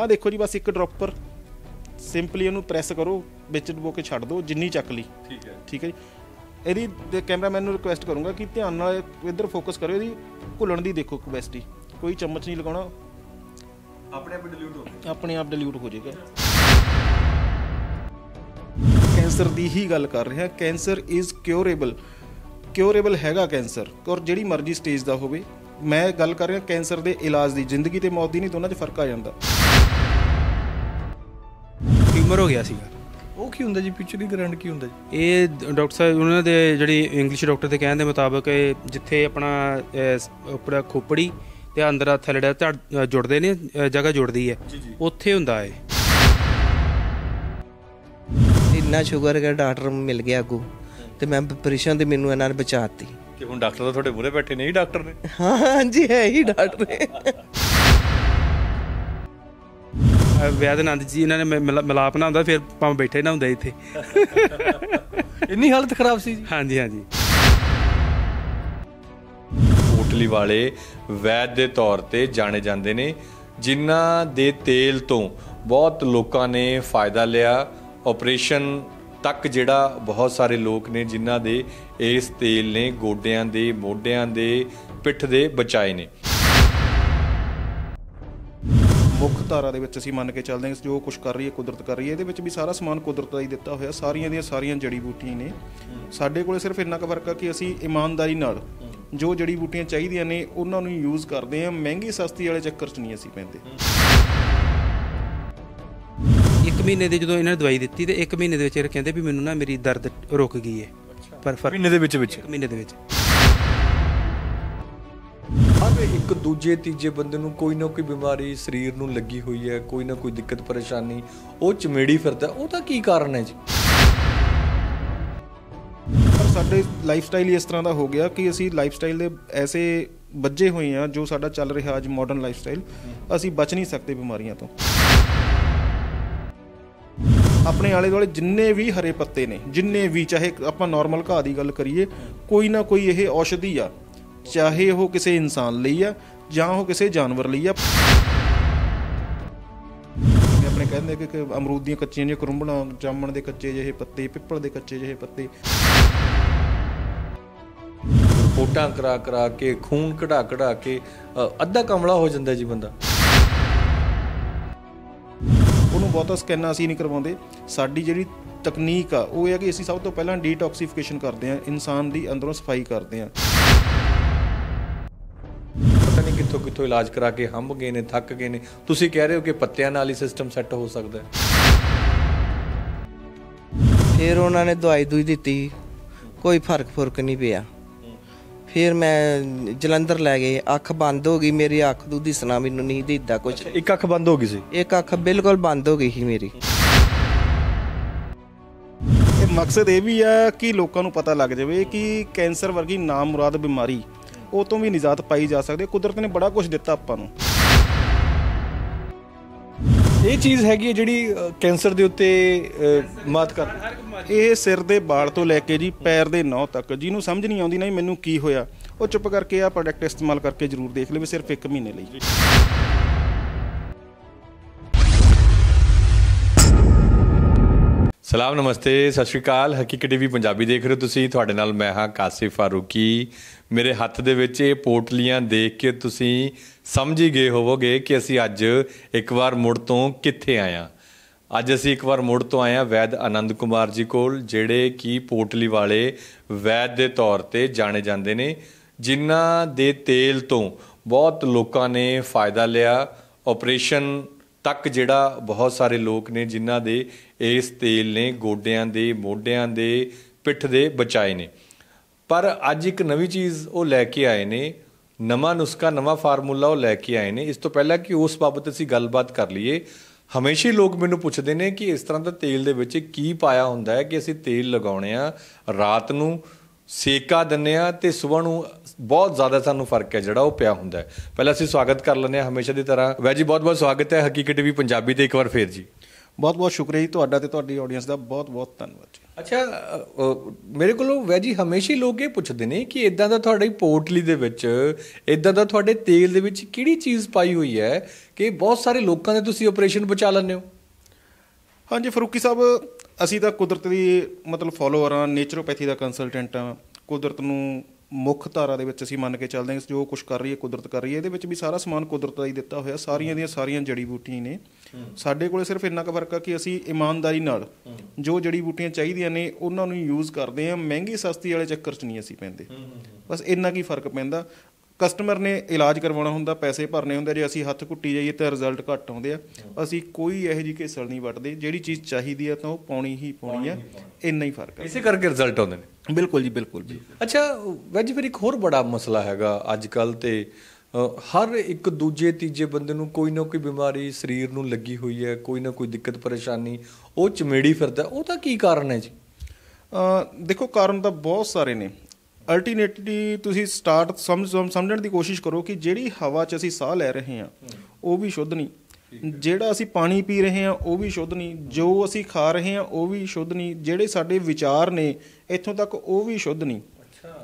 ਆ ਦੇਖੋ ਜੀ ਬਸ ਇੱਕ ਡ੍ਰੌਪਰ ਸਿੰਪਲੀ ਇਹਨੂੰ ਪ੍ਰੈਸ ਕਰੋ ਵਿੱਚ ਡਬੋ ਕੇ ਛੱਡ ਦਿਓ ਜਿੰਨੀ ਚੱਕ ਲਈ ਠੀਕ ਹੈ ਠੀਕ ਹੈ ਜੀ ਇਹਦੀ ਕੈਮਰਾਮੈਨ ਨੂੰ ਰਿਕੁਐਸਟ ਕਰੂੰਗਾ ਕਿ ਧਿਆਨ ਨਾਲ ਇੱਧਰ ਫੋਕਸ ਕਰਿਓ ਇਹਦੀ ਘੁਲਣ ਦੀ ਦੇਖੋ ਕਪੈਸਿਟੀ ਕੋਈ ਚਮਚ ਨਹੀਂ ਲਗਾਉਣਾ ਆਪਣੇ ਆਪ ਡਿਲੀਟ ਹੋ ਜਾਏਗਾ ਆਪਣੇ ਆਪ ਡਿਲੀਟ ਹੋ ਜਾਏਗਾ ਕੈਂਸਰ ਦੀ ਹੀ ਗੱਲ ਕਰ ਰਹੇ ਹਾਂ ਕੈਂਸਰ ਇਜ਼ ਕਿਉਰੇਬਲ ਕਿਉਰੇਬਲ ਹੈਗਾ ਕੈਂਸਰ ਔਰ ਜਿਹੜੀ ਮਰਜ਼ੀ ਸਟੇਜ ਦਾ ਹੋਵੇ ਮੈਂ ਗੱਲ ਕਰ ਰਿਹਾ ਕੈਂਸਰ ਦੇ ਇਲਾਜ ਦੀ ਜ਼ਿੰਦਗੀ ਤੇ ਮੌਤ ਦੀ ਨਹੀਂ ਦੋਨਾਂ 'ਚ ਫਰਕ ਆ ਜਾਂਦਾ ਟਿਊਮਰ ਹੋ ਗਿਆ ਸੀਗਾ ਉਹ ਕੀ ਹੁੰਦਾ ਜੀ ਪਿਕਚਰੀ ਗ੍ਰੈਂਡ ਕੀ ਹੁੰਦਾ ਜੀ ਇਹ ਡਾਕਟਰ ਸਾਹਿਬ ਉਹਨਾਂ ਦੇ ਜਿਹੜੀ ਇੰਗਲਿਸ਼ ਡਾਕਟਰ ਦੇ ਕਹਿਣ ਦੇ ਮੁਤਾਬਕ ਜਿੱਥੇ ਆਪਣਾ ਉਪੜਾ ਖੋਪੜੀ ਤੇ ਅੰਦਰ ਆ ਥੈਲੜਾ ਧੜ ਜੁੜਦੇ ਨੇ ਜਗ੍ਹਾ ਜੁੜਦੀ ਹੈ ਉੱਥੇ ਹੁੰਦਾ ਹੈ ਇੰਨਾ ਸ਼ੂਗਰ ਦਾ ਡਾਕਟਰ ਮਿਲ ਗਿਆ ਅਗੂ ਤੇ ਮੈਂ ਪ੍ਰੇਸ਼ਨ ਤੇ ਮੈਨੂੰ ਇਹਨਾਂ ਨੇ ਬਚਾਤੀ ਕਿ ਹੁਣ ਡਾਕਟਰ ਤਾਂ ਤੁਹਾਡੇ ਬੁਰੇ ਬੈਠੇ ਨਹੀਂ ਡਾਕਟਰ ਨੇ ਹਾਂ ਜੀ ਹੈ ਹੀ ਡਾਕਟਰ ਨੇ ਵਿਆਹ ਦੇ ਆਨੰਦ ਜੀ ਇਹਨਾਂ ਨੇ ਮਿਲਾਪ ਨਾ ਹੁੰਦਾ ਫਿਰ ਪੰਮ ਬੈਠੇ ਨਾ ਹੁੰਦੇ ਇੱਥੇ ਇੰਨੀ ਹਾਲਤ ਖਰਾਬ ਸੀ ਜੀ ਹਾਂਜੀ ਹਾਂਜੀ ਹੋਟਲੀ ਵਾਲੇ ਵੈਦ ਦੇ ਤੌਰ ਤੇ ਜਾਣੇ ਜਾਂਦੇ ਨੇ ਜਿਨ੍ਹਾਂ ਦੇ ਤੇਲ ਤੋਂ ਬਹੁਤ ਲੋਕਾਂ ਨੇ ਫਾਇਦਾ ਲਿਆ ਆਪਰੇਸ਼ਨ ਤੱਕ ਜਿਹੜਾ ਬਹੁਤ ਸਾਰੇ ਲੋਕ ਨੇ ਜਿਨ੍ਹਾਂ ਦੇ ਇਸ ਤੇਲ ਨੇ ਗੋਡਿਆਂ ਦੇ ਮੋਢਿਆਂ ਦੇ ਪਿੱਠ ਦੇ ਬਚਾਏ ਨੇ ਧਾਰਾ ਦੇ ਵਿੱਚ ਅਸੀਂ ਮੰਨ ਕੇ ਚੱਲਦੇ ਹਾਂ ਜੋ ਕੁਝ ਕਰ ਰਹੀ ਹੈ ਕੁਦਰਤ ਕਰ ਰਹੀ ਹੈ ਇਹਦੇ ਵਿੱਚ ਵੀ ਸਾਰਾ ਸਮਾਨ ਕੁਦਰਤ ਦਾ ਹੀ ਦਿੱਤਾ ਹੋਇਆ ਸਾਰੀਆਂ ਦੀਆਂ ਸਾਰੀਆਂ ਜੜੀ ਬੂਟੀਆਂ ਨੇ ਸਾਡੇ ਕੋਲੇ ਸਿਰਫ ਇੰਨਾ ਕੁ ਫਰਕ ਆ ਕਿ ਅਸੀਂ ਇਮਾਨਦਾਰੀ ਨਾਲ ਜੋ ਜੜੀ ਬੂਟੀਆਂ ਚਾਹੀਦੀਆਂ ਨੇ ਉਹਨਾਂ ਨੂੰ ਯੂਜ਼ ਕਰਦੇ ਹਾਂ ਮਹਿੰਗੀ ਸਸਤੀ ਵਾਲੇ ਚੱਕਰ 'ਚ ਨਹੀਂ ਅਸੀਂ ਪੈਂਦੇ ਇੱਕ ਮਹੀਨੇ ਦੇ ਜਦੋਂ ਇਹਨਾਂ ਨੇ ਦਵਾਈ ਦਿੱਤੀ ਤੇ ਇੱਕ ਮਹੀਨੇ ਦੇ ਵਿੱਚ ਇਹ ਕਹਿੰਦੇ ਵੀ ਮੈਨੂੰ ਨਾ ਮੇਰੀ ਦਰਦ ਰੁਕ ਗਈ ਹੈ ਪਰ ਮਹੀਨੇ ਦੇ ਵਿੱਚ ਵਿੱਚ ਮਹੀਨੇ ਦੇ ਵਿੱਚ ਹਰ ਇੱਕ ਦੂਜੇ ਤੀਜੇ ਬੰਦੇ ਨੂੰ ਕੋਈ ਨਾ ਕੋਈ ਬਿਮਾਰੀ ਸਰੀਰ ਨੂੰ ਲੱਗੀ ਹੋਈ ਹੈ ਕੋਈ ਨਾ ਕੋਈ ਦਿੱਕਤ ਪਰੇਸ਼ਾਨੀ ਉਹ ਚਮੇੜੀ ਫਿਰਦਾ ਉਹਦਾ ਕੀ ਕਾਰਨ ਹੈ ਜੀ ਪਰ ਸਾਡੇ ਲਾਈਫ ਸਟਾਈਲ ਇਸ ਤਰ੍ਹਾਂ ਦਾ ਹੋ ਗਿਆ ਕਿ ਅਸੀਂ ਲਾਈਫ ਸਟਾਈਲ ਦੇ ਐਸੇ ਬੱਜੇ ਹੋਏ ਆ ਜੋ ਸਾਡਾ ਚੱਲ ਰਿਹਾ ਅੱਜ ਮਾਡਰਨ ਲਾਈਫ ਸਟਾਈਲ ਅਸੀਂ ਬਚ ਨਹੀਂ ਸਕਦੇ ਬਿਮਾਰੀਆਂ ਤੋਂ ਆਪਣੇ ਆਲੇ ਦੁਆਲੇ ਜਿੰਨੇ ਵੀ ਹਰੇ ਪੱਤੇ ਨੇ ਜਿੰਨੇ ਵੀ ਚਾਹੇ ਆਪਾਂ ਨਾਰਮਲ ਘਾਹ ਦੀ ਗੱਲ ਕਰੀਏ ਕੋਈ ਨਾ ਕੋਈ ਇਹ ਔਸ਼ਧੀ ਆ ਚਾਹੇ ਉਹ ਕਿਸੇ ਇਨਸਾਨ ਲਈ ਆ ਜਾਂ ਉਹ ਕਿਸੇ ਜਾਨਵਰ ਲਈ ਆ ਮੈਂ ਆਪਣੇ ਕਹਿੰਦੇ ਕਿ ਅਮਰੂਦ ਦੀਆਂ ਕੱਚੀਆਂ ਜਿਹੀਆਂ ਕਰੁੰਬਣਾ ਜਾਮਣ ਦੇ ਕੱਚੇ ਜਿਹੇ ਪੱਤੇ ਪਿੱਪਲ ਦੇ ਕੱਚੇ ਜਿਹੇ ਪੱਤੇ ਫੋਟਾਂ ਕਰਾ ਕਰਾ ਕੇ ਖੂਨ ਕਢਾ ਕਢਾ ਕੇ ਅੱਧਾ ਕਮਲਾ ਹੋ ਜਾਂਦਾ ਜੀ ਬੰਦਾ ਉਹਨੂੰ ਬਹੁਤਾ ਸਕੈਨਾਂ ਅਸੀਂ ਨਹੀਂ ਕਰਵਾਉਂਦੇ ਸਾਡੀ ਜਿਹੜੀ ਤਕਨੀਕ ਆ ਉਹ ਇਹ ਹੈ ਕਿ ਅਸੀਂ ਸਭ ਤੋਂ ਪਹਿਲਾਂ ਡੀਟੌਕਸੀਫਿਕੇਸ਼ਨ ਕਰਦੇ ਆ ਇਨਸਾਨ ਦੀ ਅੰਦਰੋਂ ਸਫਾਈ ਕਰਦੇ ਆ ਕਿੱਥੋਂ ਕਿੱਥੋਂ ਇਲਾਜ ਕਰਾ ਕੇ ਹੰਭ ਗਏ ਨੇ ਥੱਕ ਗਏ ਨੇ ਤੁਸੀਂ ਕਹਿ ਰਹੇ ਹੋ ਕਿ ਪੱਤਿਆਂ ਨਾਲ ਹੀ ਸਿਸਟਮ ਸੈੱਟ ਹੋ ਸਕਦਾ ਫਿਰ ਉਹਨਾਂ ਨੇ ਦਵਾਈ ਦੂਈ ਦਿੱਤੀ ਕੋਈ ਫਰਕ ਫੁਰਕ ਨਹੀਂ ਪਿਆ ਫਿਰ ਮੈਂ ਜਲੰਧਰ ਲੈ ਗਏ ਅੱਖ ਬੰਦ ਹੋ ਗਈ ਮੇਰੀ ਅੱਖ ਦੂ ਦਿਸਣਾ ਮੈਨੂੰ ਨਹੀਂ ਦਿੱਦਾ ਕੁਝ ਇੱਕ ਅੱਖ ਬੰਦ ਹੋ ਗਈ ਸੀ ਇੱਕ ਅੱਖ ਬਿਲਕੁਲ ਬੰਦ ਹੋ ਗਈ ਸੀ ਮੇਰੀ ਮਕਸਦ ਇਹ ਵੀ ਆ ਕਿ ਲੋਕਾਂ ਨੂੰ ਪਤਾ ਲੱਗ ਜਾਵੇ ਕਿ ਕੈਂਸਰ ਵਰਗੀ ਨਾਮੁਰਾਦ ਬਿਮਾਰੀ ਉਹ ਤੋਂ ਵੀ ਨਿਜਾਤ ਪਾਈ ਜਾ ਸਕਦੀ ਹੈ ਕੁਦਰਤ ਨੇ ਬੜਾ ਕੁਝ ਦਿੱਤਾ ਆਪਾਂ ਨੂੰ ਇਹ ਚੀਜ਼ ਹੈਗੀ ਹੈ ਜਿਹੜੀ ਕੈਂਸਰ ਦੇ ਉੱਤੇ ਮਾਤ ਕਰ ਇਹ ਸਿਰ ਦੇ ਵਾਲ ਤੋਂ ਲੈ ਕੇ ਜੀ ਪੈਰ ਦੇ ਨਹੁੰ ਤੱਕ ਜਿਹਨੂੰ ਸਮਝ ਨਹੀਂ ਆਉਂਦੀ ਨਹੀਂ ਮੈਨੂੰ ਕੀ ਹੋਇਆ ਉਹ ਚੁੱਪ ਕਰਕੇ ਆ ਪ੍ਰੋਡਕਟ ਇਸਤੇਮਾਲ ਕਰਕੇ ਜ਼ਰੂਰ ਦੇਖ ਲਵੇ ਸਿਰਫ 1 ਮਹੀਨੇ ਲਈ ਸਲਾਮ ਨਮਸਤੇ ਸਤਿ ਸ਼੍ਰੀ ਅਕਾਲ ਹਕੀਕਤ ਟੀਵੀ ਪੰਜਾਬੀ ਦੇਖ ਰਹੇ ਤੁਸੀਂ ਤੁਹਾਡੇ ਨਾਲ ਮੈਂ ਹਾਂ ਕਾਸਿਫ ਫਾਰੂਕੀ ਮੇਰੇ ਹੱਥ ਦੇ ਵਿੱਚ ਇਹ ਪੋਟਲੀਆਂ ਦੇਖ ਕੇ ਤੁਸੀਂ ਸਮਝ ਹੀ ਗਏ ਹੋਵੋਗੇ ਕਿ ਅਸੀਂ ਅੱਜ ਇੱਕ ਵਾਰ ਮੁੜ ਤੋਂ ਕਿੱਥੇ ਆਇਆ ਅੱਜ ਅਸੀਂ ਇੱਕ ਵਾਰ ਮੁੜ ਤੋਂ ਆਇਆ ਵੈਦ ਆਨੰਦ ਕੁਮਾਰ ਜੀ ਕੋਲ ਜਿਹੜੇ ਕੀ ਪੋਟਲੀ ਵਾਲੇ ਵੈਦ ਦੇ ਤੌਰ ਤੇ ਜਾਣੇ ਜਾਂਦੇ ਨੇ ਜਿਨ੍ਹਾਂ ਦੇ ਤੇਲ ਤੋਂ ਬਹੁਤ ਲੋਕਾਂ ਨੇ ਫਾਇਦਾ ਲਿਆ ਆਪਰੇਸ਼ਨ ਤੱਕ ਜਿਹੜਾ ਬਹੁਤ ਸਾਰੇ ਲੋਕ ਨੇ ਜਿਨ੍ਹਾਂ ਦੇ ਇਸ ਤੇਲ ਨੇ ਗੋਡਿਆਂ ਦੇ ਮੋਢਿਆਂ ਦੇ ਪਿੱਠ ਦੇ ਬਚਾਏ ਨੇ ਪਰ ਅੱਜ ਇੱਕ ਨਵੀਂ ਚੀਜ਼ ਉਹ ਲੈ ਕੇ ਆਏ ਨੇ ਨਵਾਂ ਨੁਸਖਾ ਨਵਾਂ ਫਾਰਮੂਲਾ ਉਹ ਲੈ ਕੇ ਆਏ ਨੇ ਇਸ ਤੋਂ ਪਹਿਲਾਂ ਕਿ ਉਸ ਬਾਬਤ ਅਸੀਂ ਗੱਲਬਾਤ ਕਰ ਲਈਏ ਹਮੇਸ਼ਾ ਹੀ ਲੋਕ ਮੈਨੂੰ ਪੁੱਛਦੇ ਨੇ ਕਿ ਇਸ ਤਰ੍ਹਾਂ ਦਾ ਤੇਲ ਦੇ ਵਿੱਚ ਕੀ ਪਾਇਆ ਹੁੰਦਾ ਹੈ ਕਿ ਅਸੀਂ ਤੇਲ ਲਗਾਉਣੇ ਆ ਰਾਤ ਨੂੰ ਸੇਕਾ ਦਿੰਨੇ ਆ ਤੇ ਸਵੇਰ ਨੂੰ ਬਹੁਤ ਜ਼ਿਆਦਾ ਸਾਨੂੰ ਫਰਕ ਹੈ ਜਿਹੜਾ ਉਹ ਪਿਆ ਹੁੰਦਾ ਹੈ ਪਹਿਲਾਂ ਅਸੀਂ ਸਵਾਗਤ ਕਰ ਲੈਂਦੇ ਆ ਹਮੇਸ਼ਾ ਦੀ ਤਰ੍ਹਾਂ ਵੈਜੀ ਬਹੁਤ ਬਹੁਤ ਸਵਾਗਤ ਹੈ ਹਕੀਕਤ ਵੀ ਪੰਜਾਬੀ ਤੇ ਇੱਕ ਵਾਰ ਫੇਰ ਜੀ ਬਹੁਤ ਬਹੁਤ ਸ਼ੁਕਰੀਆ ਜੀ ਤੁਹਾਡਾ ਤੇ ਤੁਹਾਡੀ ਆਡੀਅנס ਦਾ ਬਹੁਤ ਬਹੁਤ ਧੰਨਵਾਦ ਅੱਛਾ ਮੇਰੇ ਕੋਲੋਂ ਵੈਜੀ ਹਮੇਸ਼ਾ ਲੋਕ ਇਹ ਪੁੱਛਦੇ ਨੇ ਕਿ ਇਦਾਂ ਦਾ ਤੁਹਾਡੀ ਪੋਰਟਲੀ ਦੇ ਵਿੱਚ ਇਦਾਂ ਦਾ ਤੁਹਾਡੇ ਤੇਲ ਦੇ ਵਿੱਚ ਕਿਹੜੀ ਚੀਜ਼ ਪਾਈ ਹੋਈ ਹੈ ਕਿ ਬਹੁਤ ਸਾਰੇ ਲੋਕਾਂ ਦੇ ਤੁਸੀਂ ਆਪਰੇਸ਼ਨ ਬਚਾ ਲੈਂਦੇ ਹੋ ਹਾਂਜੀ ਫਰੂਕੀ ਸਾਹਿਬ ਅਸੀਂ ਤਾਂ ਕੁਦਰਤ ਦੀ ਮਤਲਬ ਫਾਲੋਅਰ ਆ ਨੇਚਰੋਪੈਥੀ ਦਾ ਕੰਸਲਟੈਂਟ ਆ ਕੁਦਰਤ ਨੂੰ ਮੁੱਖ ਧਾਰਾ ਦੇ ਵਿੱਚ ਅਸੀਂ ਮੰਨ ਕੇ ਚੱਲਦੇ ਹਾਂ ਜੋ ਕੁਝ ਕਰ ਰਹੀ ਹੈ ਕੁਦਰਤ ਕਰ ਰਹੀ ਹੈ ਇਹਦੇ ਵਿੱਚ ਵੀ ਸਾਰਾ ਸਮਾਨ ਕੁਦਰਤ ਦਾ ਹੀ ਦਿੱਤਾ ਹੋਇਆ ਸਾਰੀਆਂ ਦੀਆਂ ਸਾਰੀਆਂ ਜੜੀ ਬੂਟੀਆਂ ਨੇ ਸਾਡੇ ਕੋਲੇ ਸਿਰਫ ਇੰਨਾ ਕੁ ਫਰਕ ਆ ਕਿ ਅਸੀਂ ਇਮਾਨਦਾਰੀ ਨਾਲ ਜੋ ਜੜੀ ਬੂਟੀਆਂ ਚਾਹੀਦੀਆਂ ਨੇ ਉਹਨਾਂ ਨੂੰ ਯੂਜ਼ ਕਰਦੇ ਆ ਮਹਿੰਗੀ ਸਸਤੀ ਵਾਲੇ ਚੱਕਰ 'ਚ ਨਹੀਂ ਅਸੀਂ ਪੈਂਦੇ ਬਸ ਇੰਨਾ ਕੀ ਫਰਕ ਪੈਂਦਾ ਕਸਟਮਰ ਨੇ ਇਲਾਜ ਕਰਵਾਉਣਾ ਹੁੰਦਾ ਪੈਸੇ ਭਰਨੇ ਹੁੰਦੇ ਜੇ ਅਸੀਂ ਹੱਥ ਕੁੱਟੀ ਜਾਈਏ ਤਾਂ ਰਿਜ਼ਲਟ ਘੱਟ ਆਉਂਦੇ ਆ ਅਸੀਂ ਕੋਈ ਇਹੋ ਜਿਹੀ ਕੇਸਲ ਨਹੀਂ ਵੱਟਦੇ ਜਿਹੜੀ ਚੀਜ਼ ਚਾਹੀਦੀ ਆ ਤਾਂ ਉਹ ਪਾਉਣੀ ਹੀ ਪਾਉਣੀ ਆ ਇੰਨਾ ਹੀ ਫਰਕ ਆ ਇਸੇ ਕਰਕੇ ਰਿਜ਼ਲਟ ਆਉਂਦੇ ਨੇ ਬਿਲਕੁਲ ਜੀ ਬਿਲਕੁਲ ਜੀ ਅੱਛਾ ਵੈਜ ਫਿਰ ਇੱਕ ਹੋਰ ਬੜਾ ਮਸਲਾ ਹੈਗਾ ਅੱਜ ਕੱਲ ਤੇ ਹਰ ਇੱਕ ਦੂਜੇ ਤੀਜੇ ਬੰਦੇ ਨੂੰ ਕੋਈ ਨਾ ਕੋਈ ਬਿਮਾਰੀ ਸਰੀਰ ਨੂੰ ਲੱਗੀ ਹੋਈ ਹੈ ਕੋਈ ਨਾ ਕੋਈ ਦਿੱਕਤ ਪਰੇਸ਼ਾਨੀ ਉਹ ਚਮੇੜੀ ਫਿਰਦਾ ਉਹਦਾ ਕੀ ਕਾਰਨ ਹੈ ਜੀ ਦੇਖੋ ਕਾਰਨ ਤਾਂ ਬਹੁਤ ਸਾਰੇ ਨੇ ਅਲਟੀਨੇਟਲੀ ਤੁਸੀਂ ਸਟਾਰਟ ਸਮਝ ਸਮਝਣ ਦੀ ਕੋਸ਼ਿਸ਼ ਕਰੋ ਕਿ ਜਿਹੜੀ ਹਵਾ 'ਚ ਅਸੀਂ ਸਾਹ ਲੈ ਰਹੇ ਹਾਂ ਉਹ ਵੀ ਸ਼ੁੱਧ ਨਹੀਂ ਜਿਹੜਾ ਅਸੀਂ ਪਾਣੀ ਪੀ ਰਹੇ ਹਾਂ ਉਹ ਵੀ ਸ਼ੁੱਧ ਨਹੀਂ ਜੋ ਅਸੀਂ ਖਾ ਰਹੇ ਹਾਂ ਉਹ ਵੀ ਸ਼ੁੱਧ ਨਹੀਂ ਜਿਹੜੇ ਸਾਡੇ ਵਿਚਾਰ ਨੇ ਇੱਥੋਂ ਤੱਕ ਉਹ ਵੀ ਸ਼ੁੱਧ ਨਹੀਂ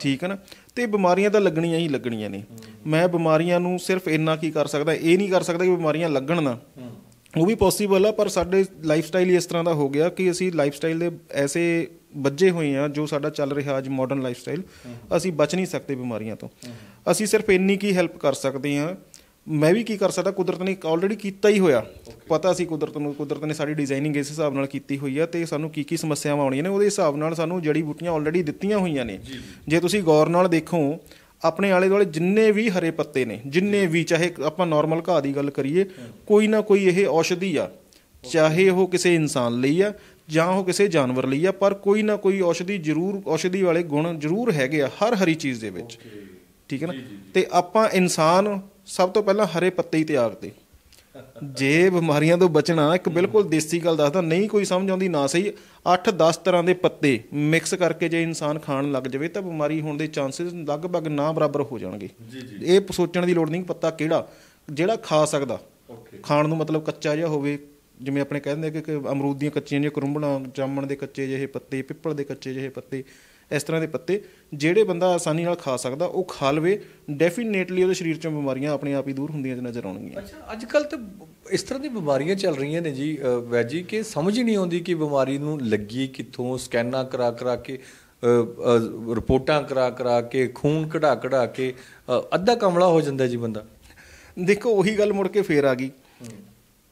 ਠੀਕ ਹੈ ਨਾ ਤੇ ਬਿਮਾਰੀਆਂ ਤਾਂ ਲੱਗਣੀਆਂ ਹੀ ਲੱਗਣੀਆਂ ਨੇ ਮੈਂ ਬਿਮਾਰੀਆਂ ਨੂੰ ਸਿਰਫ ਇੰਨਾ ਕੀ ਕਰ ਸਕਦਾ ਇਹ ਨਹੀਂ ਕਰ ਸਕਦਾ ਕਿ ਬਿਮਾਰੀਆਂ ਲੱਗਣ ਨਾ ਉਹ ਵੀ ਪੋਸੀਬਲ ਆ ਪਰ ਸਾਡੇ ਲਾਈਫ ਸਟਾਈਲ ਹੀ ਇਸ ਤਰ੍ਹਾਂ ਦਾ ਹੋ ਗਿਆ ਕਿ ਅਸੀਂ ਲਾਈਫ ਸਟਾਈਲ ਦੇ ਐਸੇ ਬੱਜੇ ਹੋਏ ਆ ਜੋ ਸਾਡਾ ਚੱਲ ਰਿਹਾ ਅੱਜ ਮਾਡਰਨ ਲਾਈਫ ਸਟਾਈਲ ਅਸੀਂ ਬਚ ਨਹੀਂ ਸਕਦੇ ਬਿਮਾਰੀਆਂ ਤੋਂ ਅਸੀਂ ਸਿਰਫ ਇੰਨੀ ਕੀ ਹੈਲਪ ਕਰ ਸਕਦੇ ਆ ਮੈਂ ਵੀ ਕੀ ਕਰ ਸਕਦਾ ਕੁਦਰਤ ਨੇ ਆਲਰੇਡੀ ਕੀਤਾ ਹੀ ਹੋਇਆ ਪਤਾ ਸੀ ਕੁਦਰਤ ਨੂੰ ਕੁਦਰਤ ਨੇ ਸਾਡੀ ਡਿਜ਼ਾਈਨਿੰਗ ਇਸ ਹਿਸਾਬ ਨਾਲ ਕੀਤੀ ਹੋਈ ਆ ਤੇ ਸਾਨੂੰ ਕੀ ਕੀ ਸਮੱਸਿਆਵਾਂ ਆਉਣੀਆਂ ਨੇ ਉਹਦੇ ਹਿਸਾਬ ਨਾਲ ਸਾਨੂੰ ਜੜੀ ਬੂਟੀਆਂ ਆਲਰੇਡੀ ਦਿੱਤੀਆਂ ਹੋਈਆਂ ਨੇ ਜੇ ਤੁਸੀਂ ਗੌਰ ਨਾਲ ਦੇਖੋ ਆਪਣੇ ਆਲੇ ਦੁਆਲੇ ਜਿੰਨੇ ਵੀ ਹਰੇ ਪੱਤੇ ਨੇ ਜਿੰਨੇ ਵੀ ਚਾਹੇ ਆਪਾਂ ਨਾਰਮਲ ਘਾਹ ਦੀ ਗੱਲ ਕਰੀਏ ਕੋਈ ਨਾ ਕੋਈ ਇਹ ਔਸ਼ਧੀ ਆ ਚਾਹੇ ਉਹ ਕਿਸੇ ਇਨਸਾਨ ਲਈ ਆ ਜਾਂ ਉਹ ਕਿਸੇ ਜਾਨਵਰ ਲਈ ਆ ਪਰ ਕੋਈ ਨਾ ਕੋਈ ਔਸ਼ਧੀ ਜ਼ਰੂਰ ਔਸ਼ਧੀ ਵਾਲੇ ਗੁਣ ਜ਼ਰੂਰ ਹੈਗੇ ਆ ਹਰ ਹਰੀ ਚੀਜ਼ ਦੇ ਵਿੱਚ ਠੀਕ ਹੈ ਨਾ ਤੇ ਆਪਾਂ ਇਨਸਾਨ ਸਭ ਤੋਂ ਪਹਿਲਾਂ ਹਰੇ ਪੱਤੇ ਹੀ ਤਿਆਗਦੇ ਜੇ ਬਿਮਾਰੀਆਂ ਤੋਂ ਬਚਣਾ ਇੱਕ ਬਿਲਕੁਲ ਦੇਸੀ ਗੱਲ ਦੱਸਦਾ ਨਹੀਂ ਕੋਈ ਸਮਝ ਆਉਂਦੀ ਨਾ ਸਹੀ 8-10 ਤਰ੍ਹਾਂ ਦੇ ਪੱਤੇ ਮਿਕਸ ਕਰਕੇ ਜੇ ਇਨਸਾਨ ਖਾਣ ਲੱਗ ਜਾਵੇ ਤਾਂ ਬਿਮਾਰੀ ਹੋਣ ਦੇ ਚਾਂਸਸ ਲਗਭਗ ਨਾ ਬਰਾਬਰ ਹੋ ਜਾਣਗੇ ਇਹ ਸੋਚਣ ਦੀ ਲੋੜ ਨਹੀਂ ਪੱਤਾ ਕਿਹੜਾ ਜਿਹੜਾ ਖਾ ਸਕਦਾ ਖਾਣ ਨੂੰ ਮਤਲਬ ਕੱਚਾ ਜਿਹਾ ਹੋਵੇ ਜਿਵੇਂ ਆਪਣੇ ਕਹਿੰਦੇ ਕਿ ਅਮਰੂਦ ਦੀਆਂ ਕੱਚੀਆਂ ਜਿਹੀਆਂ ਕਰੁੰਬਣਾ ਜਾਮਣ ਦੇ ਕੱਚੇ ਜਿਹੇ ਪੱਤੇ ਪਿੱਪਲ ਦੇ ਕੱਚੇ ਜਿਹੇ ਪੱਤੇ ਇਸ ਤਰ੍ਹਾਂ ਦੇ ਪੱਤੇ ਜਿਹੜੇ ਬੰਦਾ ਆਸਾਨੀ ਨਾਲ ਖਾ ਸਕਦਾ ਉਹ ਖਾ ਲਵੇ ਡੈਫੀਨੇਟਲੀ ਉਹਦੇ ਸਰੀਰ ਚੋਂ ਬਿਮਾਰੀਆਂ ਆਪਣੇ ਆਪ ਹੀ ਦੂਰ ਹੁੰਦੀਆਂ ਨਜ਼ਰ ਆਉਣਗੀਆਂ ਅੱਛਾ ਅੱਜ ਕੱਲ ਤੇ ਇਸ ਤਰ੍ਹਾਂ ਦੀ ਬਿਮਾਰੀਆਂ ਚੱਲ ਰਹੀਆਂ ਨੇ ਜੀ ਵੈਜੀ ਕਿ ਸਮਝ ਹੀ ਨਹੀਂ ਆਉਂਦੀ ਕਿ ਬਿਮਾਰੀ ਨੂੰ ਲੱਗੀ ਕਿੱਥੋਂ ਸਕੈਨਾਂ ਕਰਾ ਕਰਾ ਕੇ ਰਿਪੋਰਟਾਂ ਕਰਾ ਕਰਾ ਕੇ ਖੂਨ ਕਢਾ ਕਢਾ ਕੇ ਅੱਧਾ ਕਮਲਾ ਹੋ ਜਾਂਦਾ ਜੀ ਬੰਦਾ ਦੇਖੋ ਉਹੀ ਗੱਲ ਮੁੜ ਕੇ ਫੇਰ ਆ ਗਈ